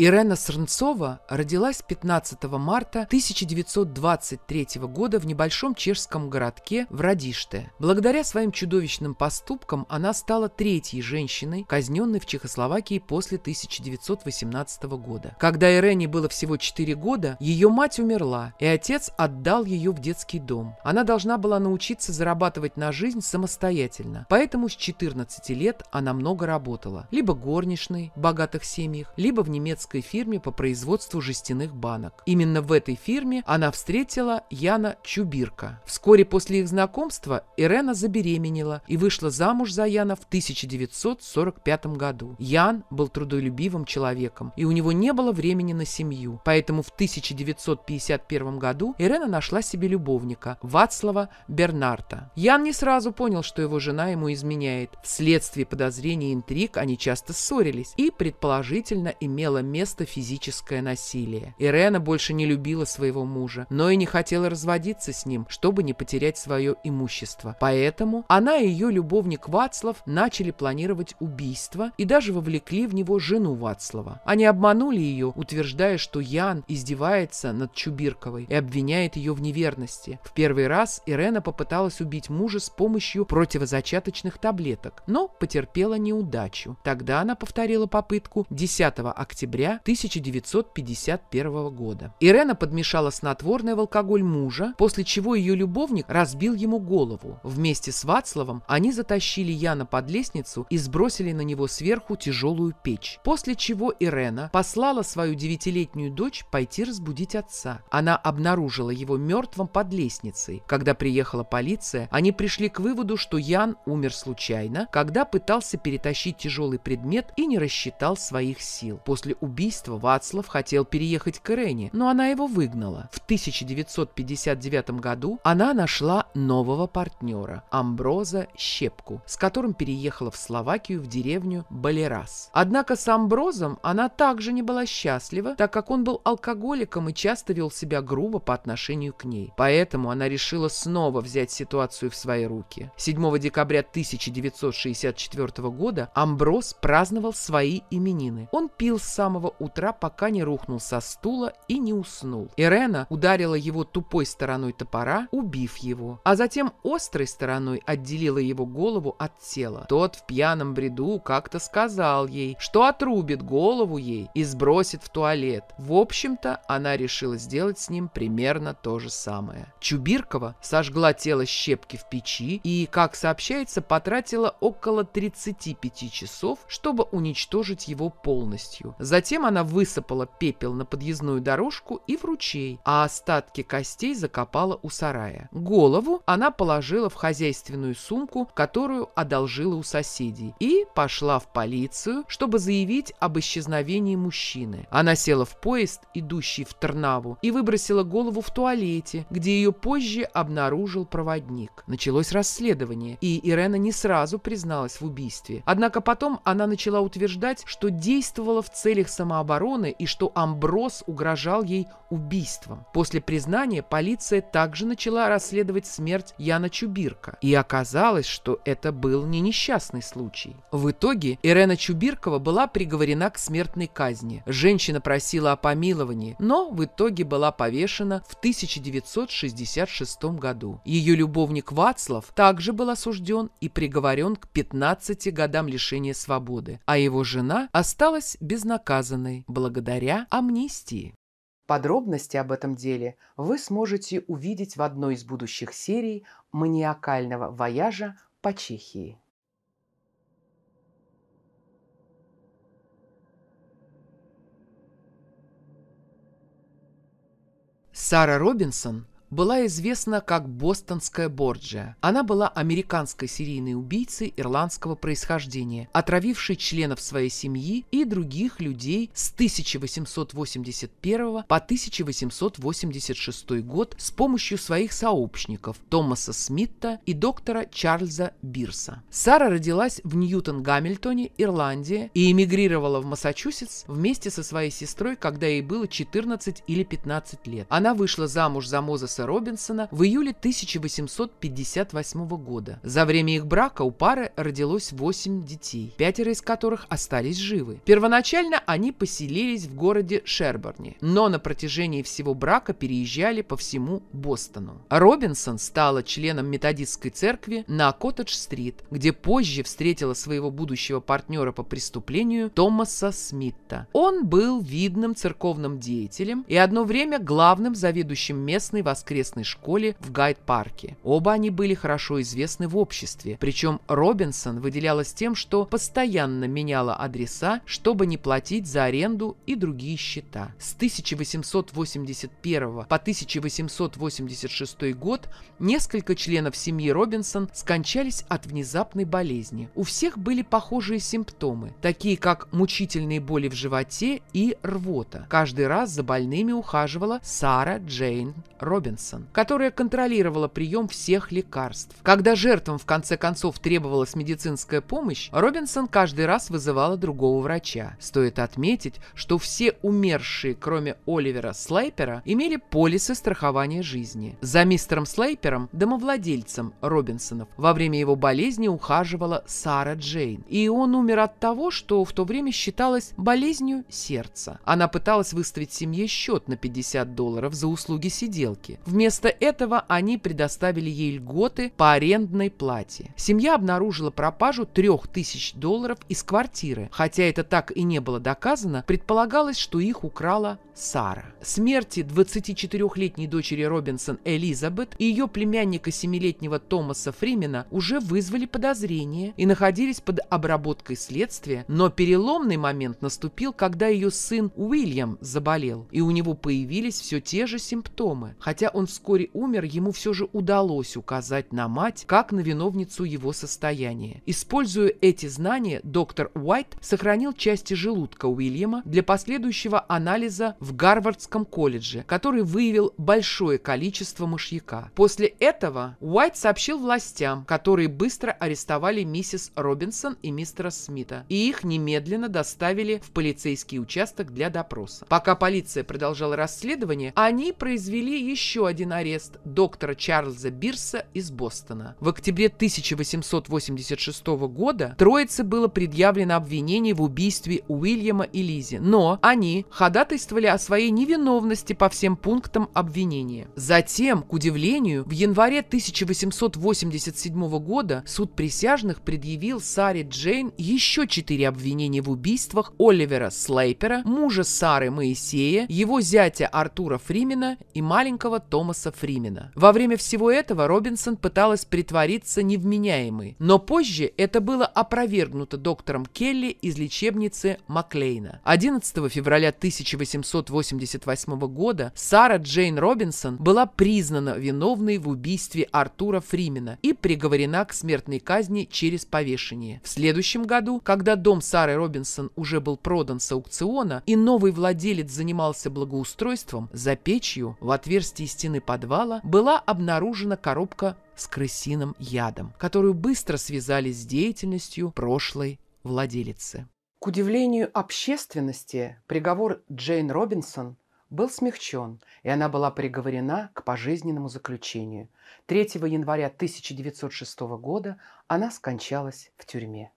Ирена Срнцова родилась 15 марта 1923 года в небольшом чешском городке в Радиште. Благодаря своим чудовищным поступкам она стала третьей женщиной, казненной в Чехословакии после 1918 года. Когда Ирене было всего 4 года, ее мать умерла, и отец отдал ее в детский дом. Она должна была научиться зарабатывать на жизнь самостоятельно, поэтому с 14 лет она много работала, либо горничной в богатых семьях, либо в немецком немецкой фирме по производству жестяных банок. Именно в этой фирме она встретила Яна Чубирка. Вскоре после их знакомства Ирена забеременела и вышла замуж за Яна в 1945 году. Ян был трудолюбивым человеком, и у него не было времени на семью, поэтому в 1951 году Ирена нашла себе любовника Вацлава Бернарта. Ян не сразу понял, что его жена ему изменяет. Вследствие подозрений и интриг они часто ссорились и, предположительно, имела место место физическое насилие. Ирена больше не любила своего мужа, но и не хотела разводиться с ним, чтобы не потерять свое имущество. Поэтому она и ее любовник Вацлав начали планировать убийство и даже вовлекли в него жену Вацлава. Они обманули ее, утверждая, что Ян издевается над Чубирковой и обвиняет ее в неверности. В первый раз Ирена попыталась убить мужа с помощью противозачаточных таблеток, но потерпела неудачу. Тогда она повторила попытку 10 октября января 1951 года. Ирена подмешала снотворное в алкоголь мужа, после чего ее любовник разбил ему голову. Вместе с Вацлавом они затащили Яна под лестницу и сбросили на него сверху тяжелую печь. После чего Ирена послала свою девятилетнюю дочь пойти разбудить отца. Она обнаружила его мертвым под лестницей. Когда приехала полиция, они пришли к выводу, что Ян умер случайно, когда пытался перетащить тяжелый предмет и не рассчитал своих сил. После убийства убийства Вацлав хотел переехать к Ирене, но она его выгнала. В 1959 году она нашла нового партнера – Амброза Щепку, с которым переехала в Словакию в деревню Балерас. Однако с Амброзом она также не была счастлива, так как он был алкоголиком и часто вел себя грубо по отношению к ней. Поэтому она решила снова взять ситуацию в свои руки. 7 декабря 1964 года Амброз праздновал свои именины. Он пил с самого самого утра, пока не рухнул со стула и не уснул. Ирена ударила его тупой стороной топора, убив его, а затем острой стороной отделила его голову от тела. Тот в пьяном бреду как-то сказал ей, что отрубит голову ей и сбросит в туалет. В общем-то, она решила сделать с ним примерно то же самое. Чубиркова сожгла тело щепки в печи и, как сообщается, потратила около 35 часов, чтобы уничтожить его полностью. Затем Затем она высыпала пепел на подъездную дорожку и в ручей, а остатки костей закопала у сарая. Голову она положила в хозяйственную сумку, которую одолжила у соседей, и пошла в полицию, чтобы заявить об исчезновении мужчины. Она села в поезд, идущий в Трнаву, и выбросила голову в туалете, где ее позже обнаружил проводник. Началось расследование, и Ирена не сразу призналась в убийстве. Однако потом она начала утверждать, что действовала в целях самоубийства самообороны и что Амброс угрожал ей убийством. После признания полиция также начала расследовать смерть Яна Чубирка, и оказалось, что это был не несчастный случай. В итоге Ирена Чубиркова была приговорена к смертной казни. Женщина просила о помиловании, но в итоге была повешена в 1966 году. Ее любовник Вацлав также был осужден и приговорен к 15 годам лишения свободы, а его жена осталась безнаказанной наказаны благодаря амнистии. Подробности об этом деле вы сможете увидеть в одной из будущих серий маниакального вояжа по Чехии. Сара Робинсон – была известна как Бостонская Борджия. Она была американской серийной убийцей ирландского происхождения, отравившей членов своей семьи и других людей с 1881 по 1886 год с помощью своих сообщников Томаса Смита и доктора Чарльза Бирса. Сара родилась в Ньютон-Гамильтоне, Ирландия, и эмигрировала в Массачусетс вместе со своей сестрой, когда ей было 14 или 15 лет. Она вышла замуж за Мозеса Томаса Робинсона в июле 1858 года. За время их брака у пары родилось 8 детей, пятеро из которых остались живы. Первоначально они поселились в городе Шерборне, но на протяжении всего брака переезжали по всему Бостону. Робинсон стала членом методистской церкви на Коттедж-стрит, где позже встретила своего будущего партнера по преступлению Томаса Смитта. Он был видным церковным деятелем и одно время главным заведующим местной воскресной воскресной школе в Гайд-парке. Оба они были хорошо известны в обществе, причем Робинсон выделялась тем, что постоянно меняла адреса, чтобы не платить за аренду и другие счета. С 1881 по 1886 год несколько членов семьи Робинсон скончались от внезапной болезни. У всех были похожие симптомы, такие как мучительные боли в животе и рвота. Каждый раз за больными ухаживала Сара Джейн Робинсон. Хэнсон, которая контролировала прием всех лекарств. Когда жертвам в конце концов требовалась медицинская помощь, Робинсон каждый раз вызывала другого врача. Стоит отметить, что все умершие, кроме Оливера Слайпера, имели полисы страхования жизни. За мистером Слайпером, домовладельцем Робинсонов, во время его болезни ухаживала Сара Джейн, и он умер от того, что в то время считалось болезнью сердца. Она пыталась выставить семье счет на 50 долларов за услуги сиделки. Вместо этого они предоставили ей льготы по арендной плате. Семья обнаружила пропажу 3000 долларов из квартиры. Хотя это так и не было доказано, предполагалось, что их украла Сара. Смерти 24-летней дочери Робинсон Элизабет и ее племянника 7-летнего Томаса Фримена уже вызвали подозрения и находились под обработкой следствия, но переломный момент наступил, когда ее сын Уильям заболел, и у него появились все те же симптомы, хотя он вскоре умер, ему все же удалось указать на мать, как на виновницу его состояния. Используя эти знания, доктор Уайт сохранил части желудка Уильяма для последующего анализа в Гарвардском колледже, который выявил большое количество мышьяка. После этого Уайт сообщил властям, которые быстро арестовали миссис Робинсон и мистера Смита, и их немедленно доставили в полицейский участок для допроса. Пока полиция продолжала расследование, они произвели еще один арест доктора Чарльза Бирса из Бостона. В октябре 1886 года троице было предъявлено обвинение в убийстве Уильяма и Лизи, но они ходатайствовали о своей невиновности по всем пунктам обвинения. Затем, к удивлению, в январе 1887 года суд присяжных предъявил Саре Джейн еще четыре обвинения в убийствах Оливера Слейпера, мужа Сары Моисея, его зятя Артура Фримена и маленького Тома Томаса Фримена. Во время всего этого Робинсон пыталась притвориться невменяемой, но позже это было опровергнуто доктором Келли из лечебницы Маклейна. 11 февраля 1888 года Сара Джейн Робинсон была признана виновной в убийстве Артура Фримена и приговорена к смертной казни через повешение. В следующем году, когда дом Сары Робинсон уже был продан с аукциона и новый владелец занимался благоустройством, за печью в отверстии стены подвала была обнаружена коробка с крысиным ядом, которую быстро связали с деятельностью прошлой владелицы. К удивлению общественности, приговор Джейн Робинсон был смягчен, и она была приговорена к пожизненному заключению. 3 января 1906 года она скончалась в тюрьме.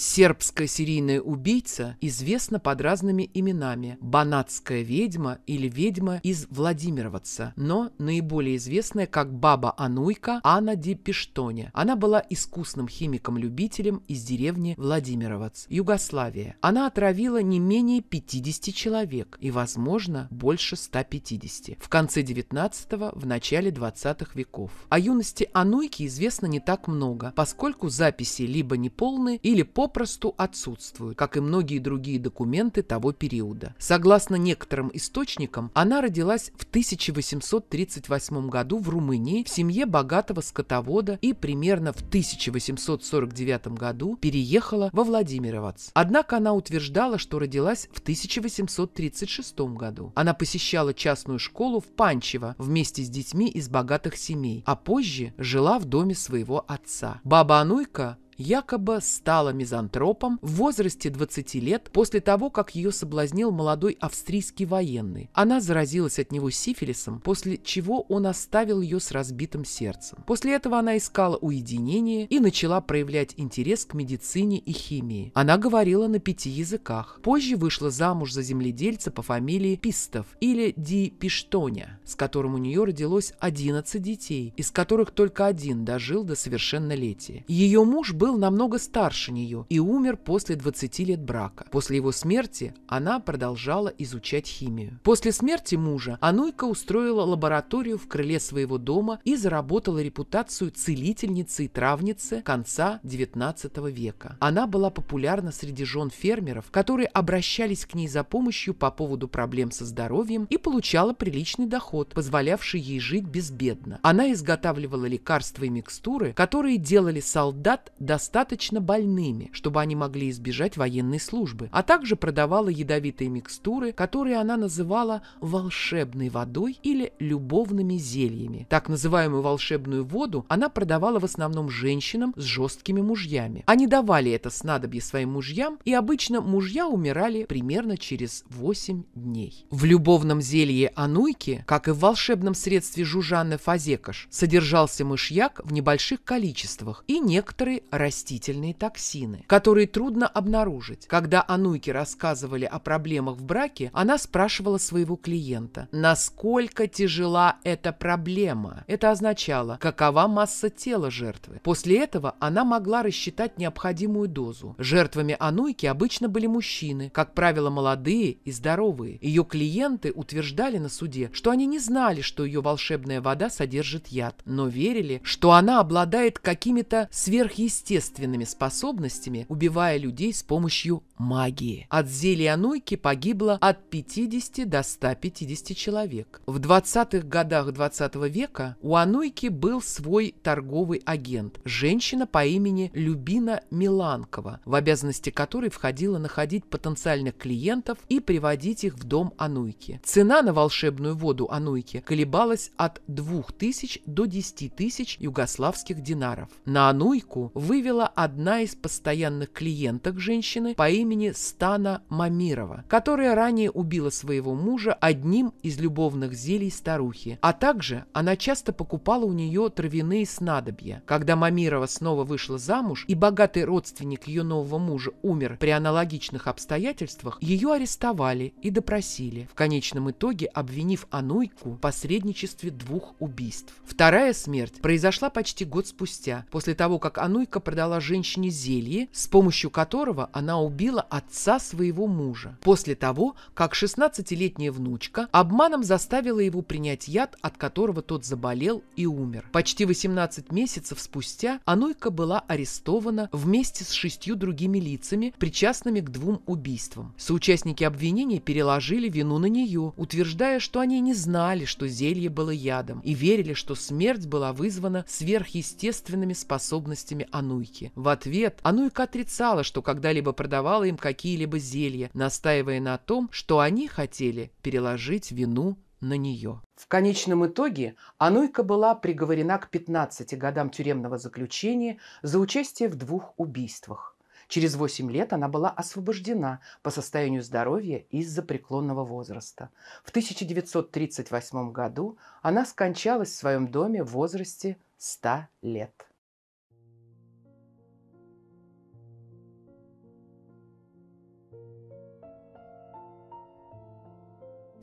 Сербская серийная убийца известна под разными именами – Банатская ведьма или ведьма из Владимировца, но наиболее известная как Баба Ануйка Анна Ди Пиштоне. Она была искусным химиком-любителем из деревни Владимировац, Югославия. Она отравила не менее 50 человек и, возможно, больше 150 в конце 19-го, в начале 20 веков. О юности Ануйки известно не так много, поскольку записи либо неполны, или по попросту отсутствуют, как и многие другие документы того периода. Согласно некоторым источникам, она родилась в 1838 году в Румынии в семье богатого скотовода и примерно в 1849 году переехала во Владимировац. Однако она утверждала, что родилась в 1836 году. Она посещала частную школу в Панчево вместе с детьми из богатых семей, а позже жила в доме своего отца. Баба Ануйка якобы стала мизантропом в возрасте 20 лет после того, как ее соблазнил молодой австрийский военный. Она заразилась от него сифилисом, после чего он оставил ее с разбитым сердцем. После этого она искала уединение и начала проявлять интерес к медицине и химии. Она говорила на пяти языках. Позже вышла замуж за земледельца по фамилии Пистов или Ди Пиштоня, с которым у нее родилось 11 детей, из которых только один дожил до совершеннолетия. Ее муж был был намного старше нее и умер после 20 лет брака. После его смерти она продолжала изучать химию. После смерти мужа Ануйка устроила лабораторию в крыле своего дома и заработала репутацию целительницы и травницы конца XIX века. Она была популярна среди жен фермеров, которые обращались к ней за помощью по поводу проблем со здоровьем и получала приличный доход, позволявший ей жить безбедно. Она изготавливала лекарства и микстуры, которые делали солдат до достаточно больными, чтобы они могли избежать военной службы, а также продавала ядовитые микстуры, которые она называла волшебной водой или любовными зельями. Так называемую волшебную воду она продавала в основном женщинам с жесткими мужьями. Они давали это снадобье своим мужьям, и обычно мужья умирали примерно через 8 дней. В любовном зелье Ануйки, как и в волшебном средстве Жужанны Фазекаш, содержался мышьяк в небольших количествах и некоторые растительные токсины, которые трудно обнаружить. Когда ануйки рассказывали о проблемах в браке, она спрашивала своего клиента, насколько тяжела эта проблема. Это означало, какова масса тела жертвы. После этого она могла рассчитать необходимую дозу. Жертвами ануйки обычно были мужчины, как правило, молодые и здоровые. Ее клиенты утверждали на суде, что они не знали, что ее волшебная вода содержит яд, но верили, что она обладает какими-то сверхъестественными естественными способностями, убивая людей с помощью магии. От зелья Нойки погибло от 50 до 150 человек. В 20-х годах 20 -го века у Ануйки был свой торговый агент, женщина по имени Любина Миланкова, в обязанности которой входило находить потенциальных клиентов и приводить их в дом Ануйки. Цена на волшебную воду Ануйки колебалась от 2000 до 10 тысяч югославских динаров. На Ануйку вывела одна из постоянных клиенток женщины по имени имени Стана Мамирова, которая ранее убила своего мужа одним из любовных зелий старухи, а также она часто покупала у нее травяные снадобья. Когда Мамирова снова вышла замуж и богатый родственник ее нового мужа умер при аналогичных обстоятельствах, ее арестовали и допросили, в конечном итоге обвинив Ануйку в посредничестве двух убийств. Вторая смерть произошла почти год спустя, после того, как Ануйка продала женщине зелье, с помощью которого она убила убила отца своего мужа после того, как 16-летняя внучка обманом заставила его принять яд, от которого тот заболел и умер. Почти 18 месяцев спустя Ануйка была арестована вместе с шестью другими лицами, причастными к двум убийствам. Соучастники обвинения переложили вину на нее, утверждая, что они не знали, что зелье было ядом, и верили, что смерть была вызвана сверхъестественными способностями Ануйки. В ответ Ануйка отрицала, что когда-либо продавала им какие-либо зелья, настаивая на том, что они хотели переложить вину на нее. В конечном итоге Ануйка была приговорена к 15 годам тюремного заключения за участие в двух убийствах. Через 8 лет она была освобождена по состоянию здоровья из-за преклонного возраста. В 1938 году она скончалась в своем доме в возрасте 100 лет.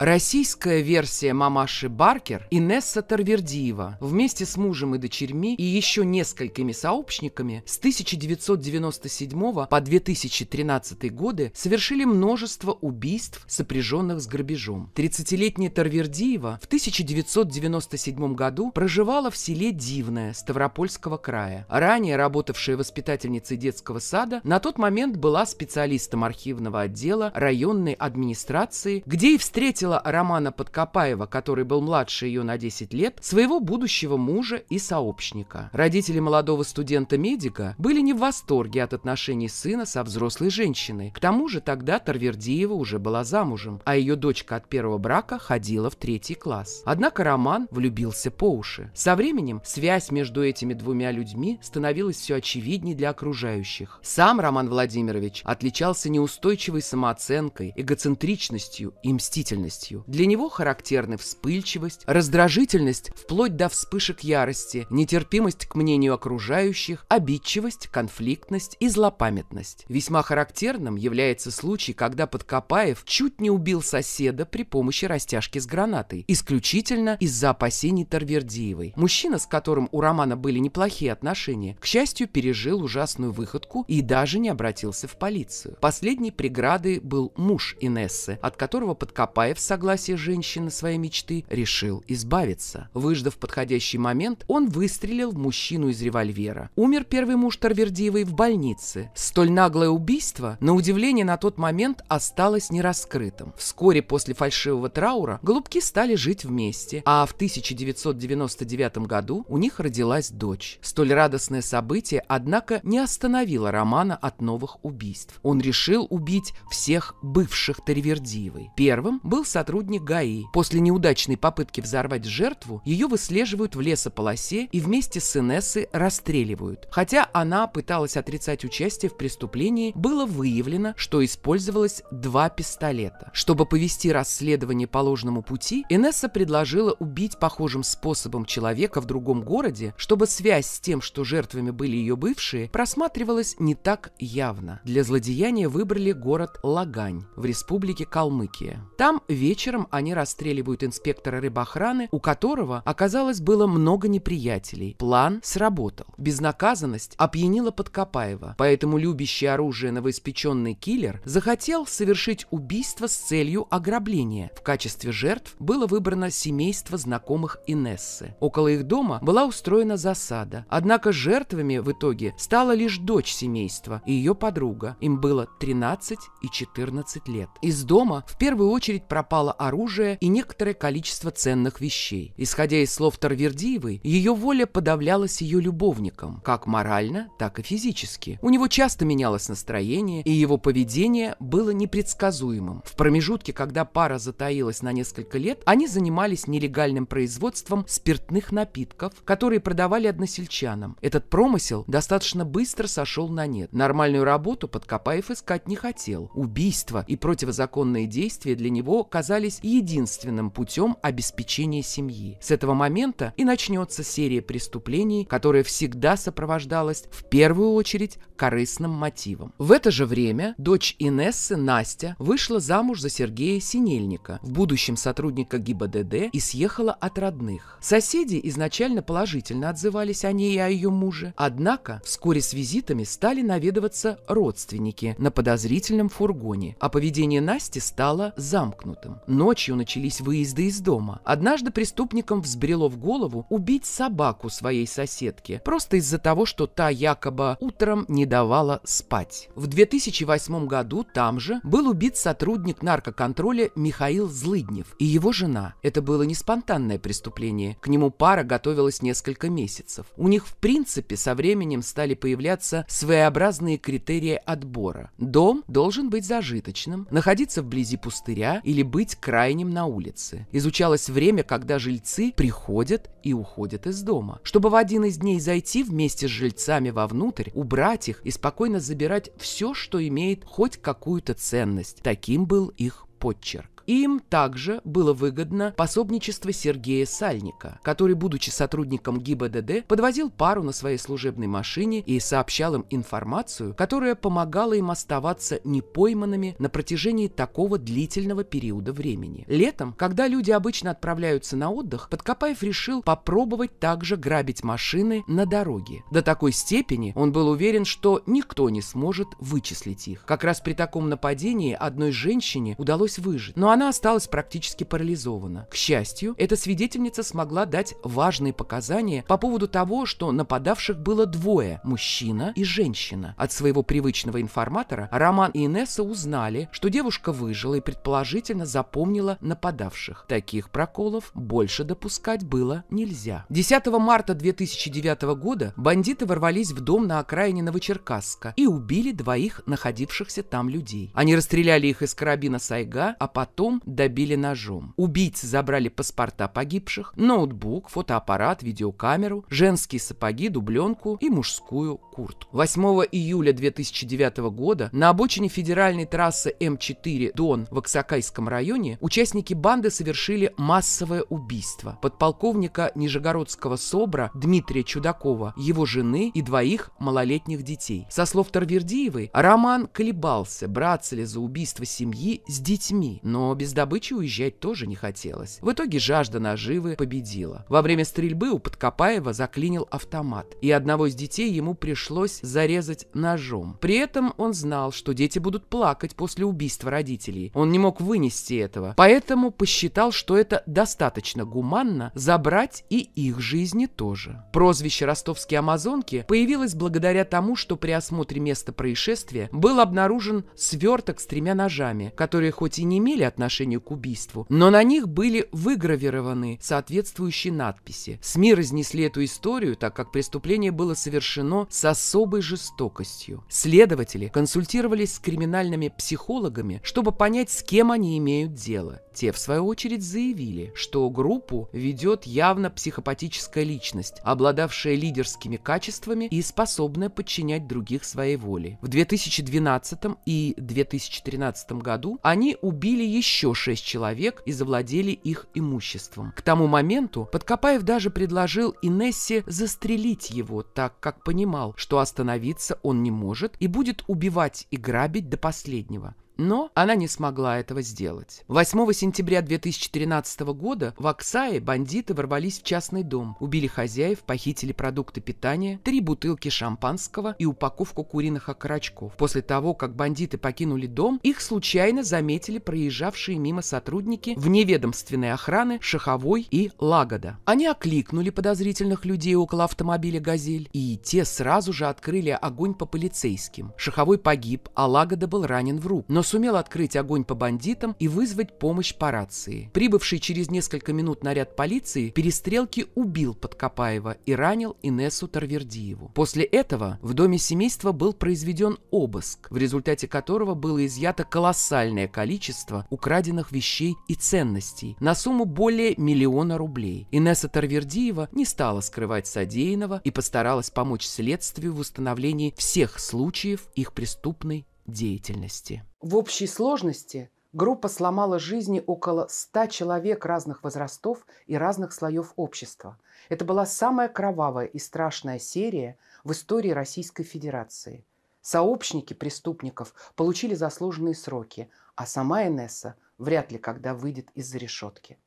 Российская версия мамаши Баркер Инесса Тарвердиева вместе с мужем и дочерьми и еще несколькими сообщниками с 1997 по 2013 годы совершили множество убийств, сопряженных с грабежом. 30-летняя Тарвердиева в 1997 году проживала в селе Дивное Ставропольского края. Ранее работавшая воспитательницей детского сада на тот момент была специалистом архивного отдела районной администрации, где и встретила встретила Романа Подкопаева, который был младше ее на 10 лет, своего будущего мужа и сообщника. Родители молодого студента-медика были не в восторге от отношений сына со взрослой женщиной. К тому же тогда Тарвердиева уже была замужем, а ее дочка от первого брака ходила в третий класс. Однако Роман влюбился по уши. Со временем связь между этими двумя людьми становилась все очевиднее для окружающих. Сам Роман Владимирович отличался неустойчивой самооценкой, эгоцентричностью и мстительностью личностью. Для него характерны вспыльчивость, раздражительность вплоть до вспышек ярости, нетерпимость к мнению окружающих, обидчивость, конфликтность и злопамятность. Весьма характерным является случай, когда Подкопаев чуть не убил соседа при помощи растяжки с гранатой, исключительно из-за опасений Тарвердиевой. Мужчина, с которым у Романа были неплохие отношения, к счастью, пережил ужасную выходку и даже не обратился в полицию. Последней преградой был муж Инессы, от которого Подкопаев согласия женщины своей мечты, решил избавиться. Выждав подходящий момент, он выстрелил в мужчину из револьвера. Умер первый муж Тарвердиевой в больнице. Столь наглое убийство, на удивление, на тот момент осталось нераскрытым. Вскоре после фальшивого траура голубки стали жить вместе, а в 1999 году у них родилась дочь. Столь радостное событие, однако, не остановило Романа от новых убийств. Он решил убить всех бывших Тарвердиевой. Первым был сотрудник ГАИ. После неудачной попытки взорвать жертву, ее выслеживают в лесополосе и вместе с Инессой расстреливают. Хотя она пыталась отрицать участие в преступлении, было выявлено, что использовалось два пистолета. Чтобы повести расследование по ложному пути, Инесса предложила убить похожим способом человека в другом городе, чтобы связь с тем, что жертвами были ее бывшие, просматривалась не так явно. Для злодеяния выбрали город Лагань в республике Калмыкия. Там вечером они расстреливают инспектора рыбоохраны, у которого, оказалось, было много неприятелей. План сработал. Безнаказанность опьянила Подкопаева, поэтому любящий оружие новоиспеченный киллер захотел совершить убийство с целью ограбления. В качестве жертв было выбрано семейство знакомых Инессы. Около их дома была устроена засада, однако жертвами в итоге стала лишь дочь семейства и ее подруга. Им было 13 и 14 лет. Из дома в первую очередь пропал пропало оружие и некоторое количество ценных вещей. Исходя из слов Тарвердиевой, ее воля подавлялась ее любовником, как морально, так и физически. У него часто менялось настроение, и его поведение было непредсказуемым. В промежутке, когда пара затаилась на несколько лет, они занимались нелегальным производством спиртных напитков, которые продавали односельчанам. Этот промысел достаточно быстро сошел на нет. Нормальную работу Подкопаев искать не хотел. Убийство и противозаконные действия для него казались оказались единственным путем обеспечения семьи. С этого момента и начнется серия преступлений, которая всегда сопровождалась в первую очередь корыстным мотивом. В это же время дочь Инессы Настя вышла замуж за Сергея Синельника, в будущем сотрудника ГИБДД, и съехала от родных. Соседи изначально положительно отзывались о ней и о ее муже, однако вскоре с визитами стали наведываться родственники на подозрительном фургоне, а поведение Насти стало замкнутым. Ночью начались выезды из дома. Однажды преступникам взбрело в голову убить собаку своей соседки, просто из-за того, что та якобы утром не давала спать. В 2008 году там же был убит сотрудник наркоконтроля Михаил Злыднев и его жена. Это было не спонтанное преступление. К нему пара готовилась несколько месяцев. У них в принципе со временем стали появляться своеобразные критерии отбора. Дом должен быть зажиточным, находиться вблизи пустыря или быть быть крайним на улице. Изучалось время, когда жильцы приходят и уходят из дома, чтобы в один из дней зайти вместе с жильцами вовнутрь, убрать их и спокойно забирать все, что имеет хоть какую-то ценность. Таким был их подчерк. Им также было выгодно пособничество Сергея Сальника, который, будучи сотрудником ГИБДД, подвозил пару на своей служебной машине и сообщал им информацию, которая помогала им оставаться непойманными на протяжении такого длительного периода времени. Летом, когда люди обычно отправляются на отдых, Подкопаев решил попробовать также грабить машины на дороге. До такой степени он был уверен, что никто не сможет вычислить их. Как раз при таком нападении одной женщине удалось выжить, но она осталась практически парализована. К счастью, эта свидетельница смогла дать важные показания по поводу того, что нападавших было двое – мужчина и женщина. От своего привычного информатора Роман и Инесса узнали, что девушка выжила и предположительно запомнила нападавших. Таких проколов больше допускать было нельзя. 10 марта 2009 года бандиты ворвались в дом на окраине Новочеркасска и убили двоих находившихся там людей. Они расстреляли их из карабина Сайга, а потом Потом добили ножом. Убийцы забрали паспорта погибших, ноутбук, фотоаппарат, видеокамеру, женские сапоги, дубленку и мужскую куртку. 8 июля 2009 года на обочине федеральной трассы М4 Дон в Аксакайском районе участники банды совершили массовое убийство подполковника Нижегородского СОБРа Дмитрия Чудакова, его жены и двоих малолетних детей. Со слов Тарвердиевой, Роман колебался, браться ли за убийство семьи с детьми, но без добычи уезжать тоже не хотелось. В итоге жажда наживы победила. Во время стрельбы у Подкопаева заклинил автомат, и одного из детей ему пришлось зарезать ножом. При этом он знал, что дети будут плакать после убийства родителей. Он не мог вынести этого, поэтому посчитал, что это достаточно гуманно забрать и их жизни тоже. Прозвище «Ростовские амазонки» появилось благодаря тому, что при осмотре места происшествия был обнаружен сверток с тремя ножами, которые хоть и не имели отношения отношению к убийству, но на них были выгравированы соответствующие надписи. СМИ разнесли эту историю, так как преступление было совершено с особой жестокостью. Следователи консультировались с криминальными психологами, чтобы понять, с кем они имеют дело. Те, в свою очередь, заявили, что группу ведет явно психопатическая личность, обладавшая лидерскими качествами и способная подчинять других своей воле. В 2012 и 2013 году они убили еще еще шесть человек и завладели их имуществом. К тому моменту Подкопаев даже предложил Инессе застрелить его, так как понимал, что остановиться он не может и будет убивать и грабить до последнего. Но она не смогла этого сделать. 8 сентября 2013 года в Аксае бандиты ворвались в частный дом, убили хозяев, похитили продукты питания, три бутылки шампанского и упаковку куриных окорочков. После того, как бандиты покинули дом, их случайно заметили проезжавшие мимо сотрудники вневедомственной охраны Шаховой и Лагода. Они окликнули подозрительных людей около автомобиля «Газель», и те сразу же открыли огонь по полицейским. Шаховой погиб, а Лагода был ранен в руку. Но сумел открыть огонь по бандитам и вызвать помощь по рации. Прибывший через несколько минут наряд полиции перестрелки убил Подкопаева и ранил Инессу Тарвердиеву. После этого в доме семейства был произведен обыск, в результате которого было изъято колоссальное количество украденных вещей и ценностей на сумму более миллиона рублей. Инесса Тарвердиева не стала скрывать содеянного и постаралась помочь следствию в установлении всех случаев их преступной деятельности. В общей сложности группа сломала жизни около 100 человек разных возрастов и разных слоев общества. Это была самая кровавая и страшная серия в истории Российской Федерации. Сообщники преступников получили заслуженные сроки, а сама Инесса вряд ли когда выйдет из-за решетки.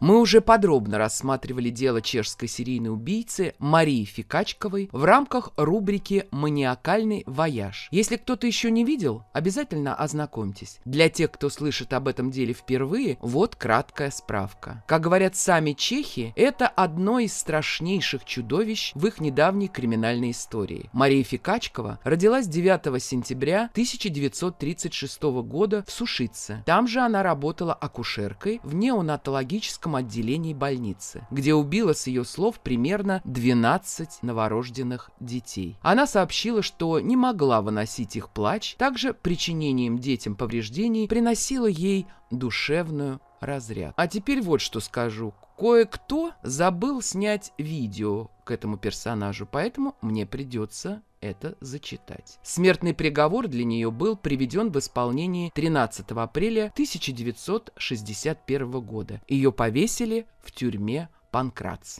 Мы уже подробно рассматривали дело чешской серийной убийцы Марии Фикачковой в рамках рубрики «Маниакальный вояж». Если кто-то еще не видел, обязательно ознакомьтесь. Для тех, кто слышит об этом деле впервые, вот краткая справка. Как говорят сами чехи, это одно из страшнейших чудовищ в их недавней криминальной истории. Мария Фикачкова родилась 9 сентября 1936 года в Сушице. Там же она работала акушеркой в неонатологическом детском отделении больницы, где убила, с ее слов, примерно 12 новорожденных детей. Она сообщила, что не могла выносить их плач, также причинением детям повреждений приносила ей душевную разряд. А теперь вот что скажу. Кое-кто забыл снять видео к этому персонажу, поэтому мне придется это зачитать. Смертный приговор для нее был приведен в исполнении 13 апреля 1961 года. Ее повесили в тюрьме Панкратс.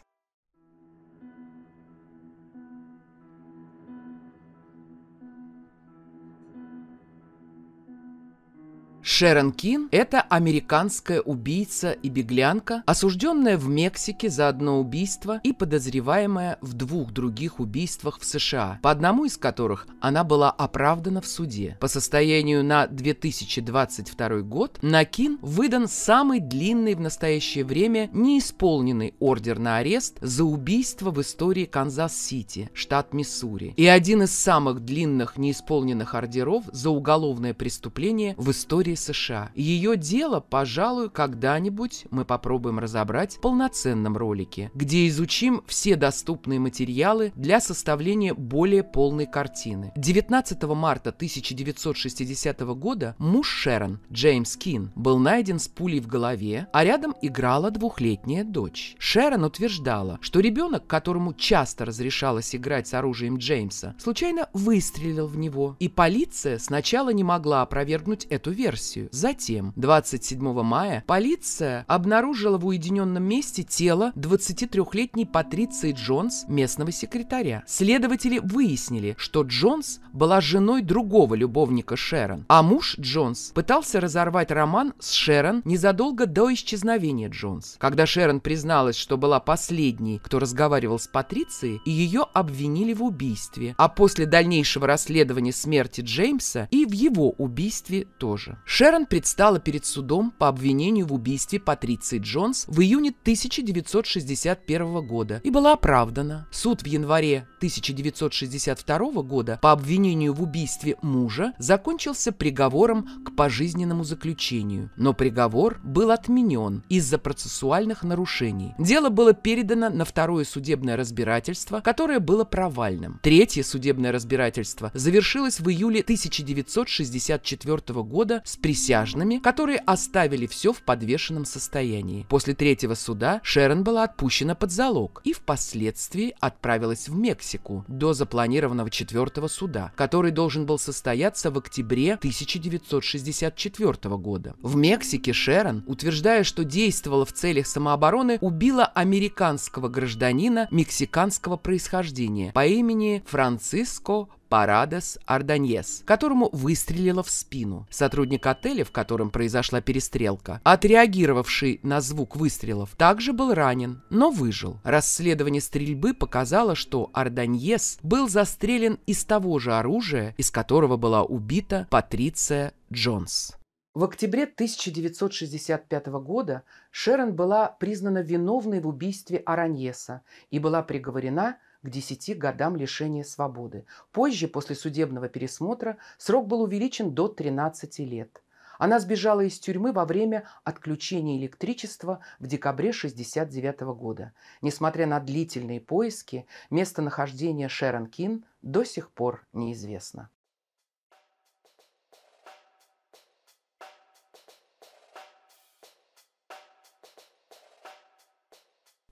Шерон Кин – это американская убийца и беглянка, осужденная в Мексике за одно убийство и подозреваемая в двух других убийствах в США, по одному из которых она была оправдана в суде. По состоянию на 2022 год на Кин выдан самый длинный в настоящее время неисполненный ордер на арест за убийство в истории Канзас-Сити, штат Миссури, и один из самых длинных неисполненных ордеров за уголовное преступление в истории США. Ее дело, пожалуй, когда-нибудь мы попробуем разобрать в полноценном ролике, где изучим все доступные материалы для составления более полной картины. 19 марта 1960 года муж Шерон, Джеймс Кин, был найден с пулей в голове, а рядом играла двухлетняя дочь. Шерон утверждала, что ребенок, которому часто разрешалось играть с оружием Джеймса, случайно выстрелил в него, и полиция сначала не могла опровергнуть эту версию версию. Затем, 27 мая, полиция обнаружила в уединенном месте тело 23-летней Патриции Джонс, местного секретаря. Следователи выяснили, что Джонс была женой другого любовника Шерон, а муж Джонс пытался разорвать роман с Шерон незадолго до исчезновения Джонс. Когда Шерон призналась, что была последней, кто разговаривал с Патрицией, ее обвинили в убийстве, а после дальнейшего расследования смерти Джеймса и в его убийстве тоже. Шерон предстала перед судом по обвинению в убийстве Патриции Джонс в июне 1961 года и была оправдана. Суд в январе 1962 года по обвинению в убийстве мужа закончился приговором к пожизненному заключению, но приговор был отменен из-за процессуальных нарушений. Дело было передано на второе судебное разбирательство, которое было провальным. Третье судебное разбирательство завершилось в июле 1964 года с присяжными, которые оставили все в подвешенном состоянии. После третьего суда Шерон была отпущена под залог и впоследствии отправилась в Мексику до запланированного четвертого суда, который должен был состояться в октябре 1964 года. В Мексике Шерон, утверждая, что действовала в целях самообороны, убила американского гражданина мексиканского происхождения по имени Франциско Парадес Арданьес, которому выстрелила в спину. Сотрудник отеля, в котором произошла перестрелка, отреагировавший на звук выстрелов, также был ранен, но выжил. Расследование стрельбы показало, что Арданьес был застрелен из того же оружия, из которого была убита Патриция Джонс. В октябре 1965 года Шерон была признана виновной в убийстве Араньеса и была приговорена к 10 годам лишения свободы. Позже, после судебного пересмотра, срок был увеличен до 13 лет. Она сбежала из тюрьмы во время отключения электричества в декабре 1969 года. Несмотря на длительные поиски, местонахождение Шерон Кин до сих пор неизвестно.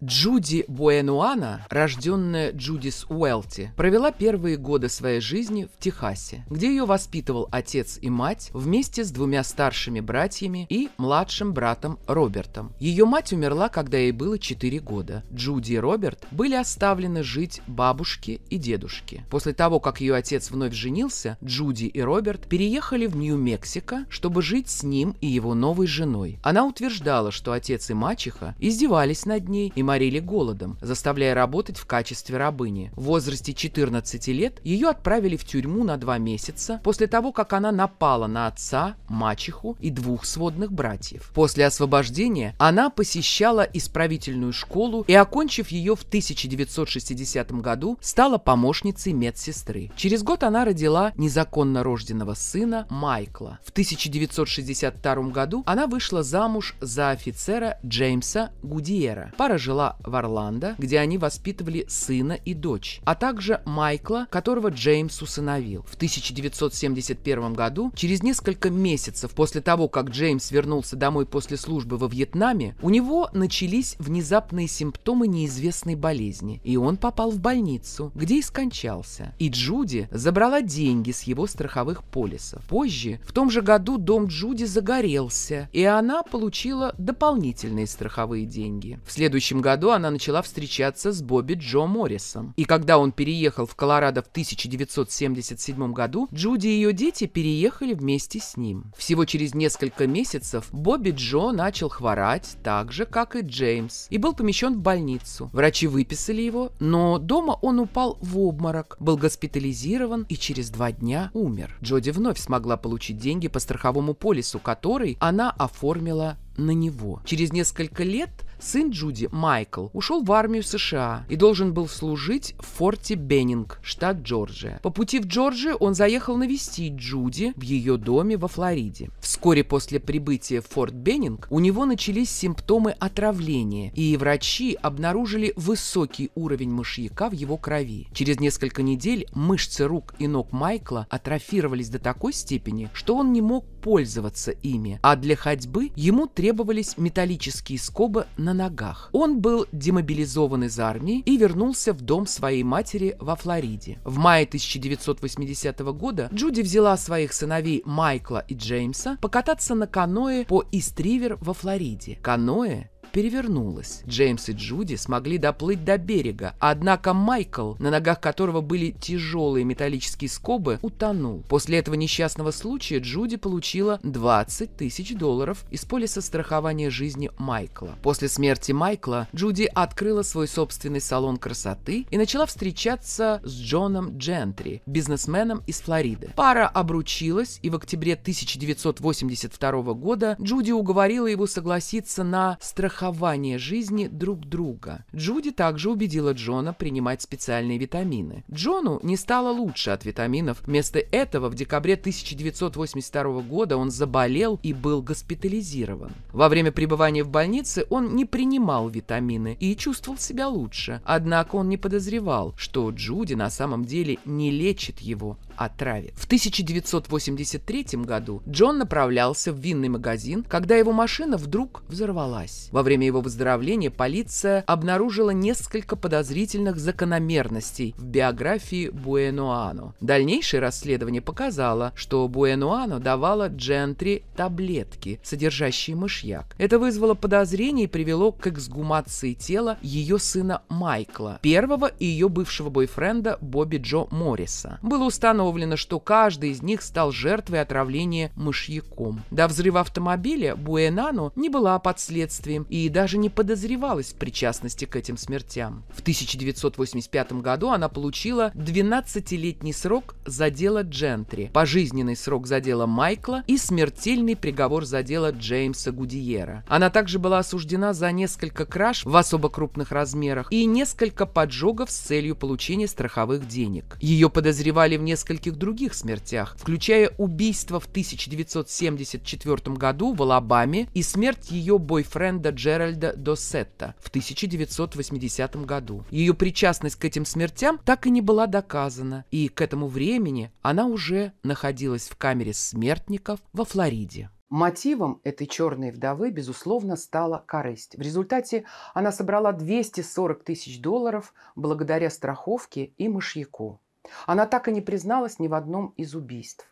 Джуди Буэнуана, рожденная Джудис Уэлти, провела первые годы своей жизни в Техасе, где ее воспитывал отец и мать вместе с двумя старшими братьями и младшим братом Робертом. Ее мать умерла, когда ей было 4 года. Джуди и Роберт были оставлены жить бабушке и дедушке. После того, как ее отец вновь женился, Джуди и Роберт переехали в Нью-Мексико, чтобы жить с ним и его новой женой. Она утверждала, что отец и мачеха издевались над ней и морили голодом, заставляя работать в качестве рабыни. В возрасте 14 лет ее отправили в тюрьму на два месяца после того, как она напала на отца, мачеху и двух сводных братьев. После освобождения она посещала исправительную школу и, окончив ее в 1960 году, стала помощницей медсестры. Через год она родила незаконно рожденного сына Майкла. В 1962 году она вышла замуж за офицера Джеймса Гудиера. Пара жила жила в Орландо, где они воспитывали сына и дочь, а также Майкла, которого Джеймс усыновил. В 1971 году, через несколько месяцев после того, как Джеймс вернулся домой после службы во Вьетнаме, у него начались внезапные симптомы неизвестной болезни, и он попал в больницу, где и скончался. И Джуди забрала деньги с его страховых полисов. Позже, в том же году, дом Джуди загорелся, и она получила дополнительные страховые деньги. В следующем году она начала встречаться с Бобби Джо Моррисом. И когда он переехал в Колорадо в 1977 году, Джуди и ее дети переехали вместе с ним. Всего через несколько месяцев Бобби Джо начал хворать так же, как и Джеймс, и был помещен в больницу. Врачи выписали его, но дома он упал в обморок, был госпитализирован и через два дня умер. Джоди вновь смогла получить деньги по страховому полису, который она оформила на него. Через несколько лет Сын Джуди, Майкл, ушел в армию США и должен был служить в форте Беннинг, штат Джорджия. По пути в Джорджию он заехал навестить Джуди в ее доме во Флориде. Вскоре после прибытия в форт Беннинг у него начались симптомы отравления, и врачи обнаружили высокий уровень мышьяка в его крови. Через несколько недель мышцы рук и ног Майкла атрофировались до такой степени, что он не мог пользоваться ими, а для ходьбы ему требовались металлические скобы на ногах. Он был демобилизован из армии и вернулся в дом своей матери во Флориде. В мае 1980 года Джуди взяла своих сыновей Майкла и Джеймса покататься на каное по Истривер во Флориде. Каное перевернулась. Джеймс и Джуди смогли доплыть до берега, однако Майкл, на ногах которого были тяжелые металлические скобы, утонул. После этого несчастного случая Джуди получила 20 тысяч долларов из полиса страхования жизни Майкла. После смерти Майкла Джуди открыла свой собственный салон красоты и начала встречаться с Джоном Джентри, бизнесменом из Флориды. Пара обручилась, и в октябре 1982 года Джуди уговорила его согласиться на страхование страхование жизни друг друга. Джуди также убедила Джона принимать специальные витамины. Джону не стало лучше от витаминов. Вместо этого в декабре 1982 года он заболел и был госпитализирован. Во время пребывания в больнице он не принимал витамины и чувствовал себя лучше. Однако он не подозревал, что Джуди на самом деле не лечит его, отравит. В 1983 году Джон направлялся в винный магазин, когда его машина вдруг взорвалась. Во время его выздоровления полиция обнаружила несколько подозрительных закономерностей в биографии Буэнуано. Дальнейшее расследование показало, что Буэнуано давала Джентри таблетки, содержащие мышьяк. Это вызвало подозрение и привело к эксгумации тела ее сына Майкла, первого и ее бывшего бойфренда Бобби Джо Морриса. Было установлено, установлено, что каждый из них стал жертвой отравления мышьяком. До взрыва автомобиля Буэнану не была под следствием и даже не подозревалась в причастности к этим смертям. В 1985 году она получила 12-летний срок за дело Джентри, пожизненный срок за дело Майкла и смертельный приговор за дело Джеймса Гудиера. Она также была осуждена за несколько краж в особо крупных размерах и несколько поджогов с целью получения страховых денег. Ее подозревали в нескольких нескольких других смертях, включая убийство в 1974 году в Алабаме и смерть ее бойфренда Джеральда Досетта в 1980 году. Ее причастность к этим смертям так и не была доказана, и к этому времени она уже находилась в камере смертников во Флориде. Мотивом этой черной вдовы, безусловно, стала корысть. В результате она собрала 240 тысяч долларов благодаря страховке и мышьяку. Она так и не призналась ни в одном из убийств.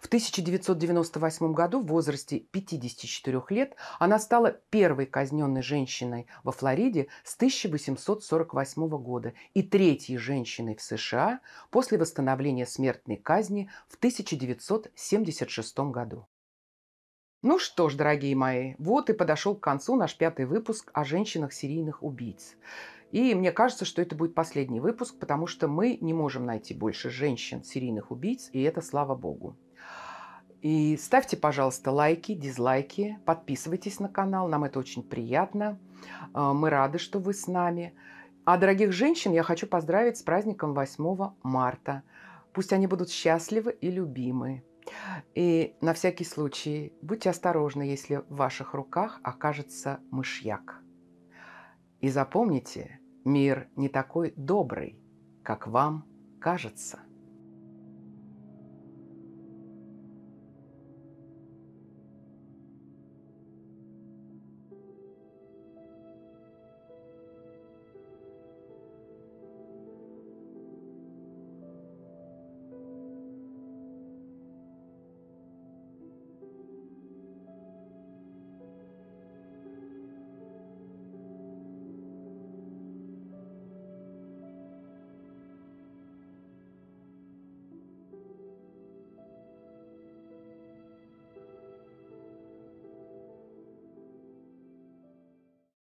В 1998 году в возрасте 54 лет она стала первой казненной женщиной во Флориде с 1848 года и третьей женщиной в США после восстановления смертной казни в 1976 году. Ну что ж, дорогие мои, вот и подошел к концу наш пятый выпуск о женщинах-серийных убийц. И мне кажется, что это будет последний выпуск, потому что мы не можем найти больше женщин, серийных убийц, и это слава богу. И ставьте, пожалуйста, лайки, дизлайки, подписывайтесь на канал, нам это очень приятно. А, мы рады, что вы с нами. А дорогих женщин я хочу поздравить с праздником 8 марта. Пусть они будут счастливы и любимы. И на всякий случай будьте осторожны, если в ваших руках окажется мышьяк. И запомните, Мир не такой добрый, как вам кажется.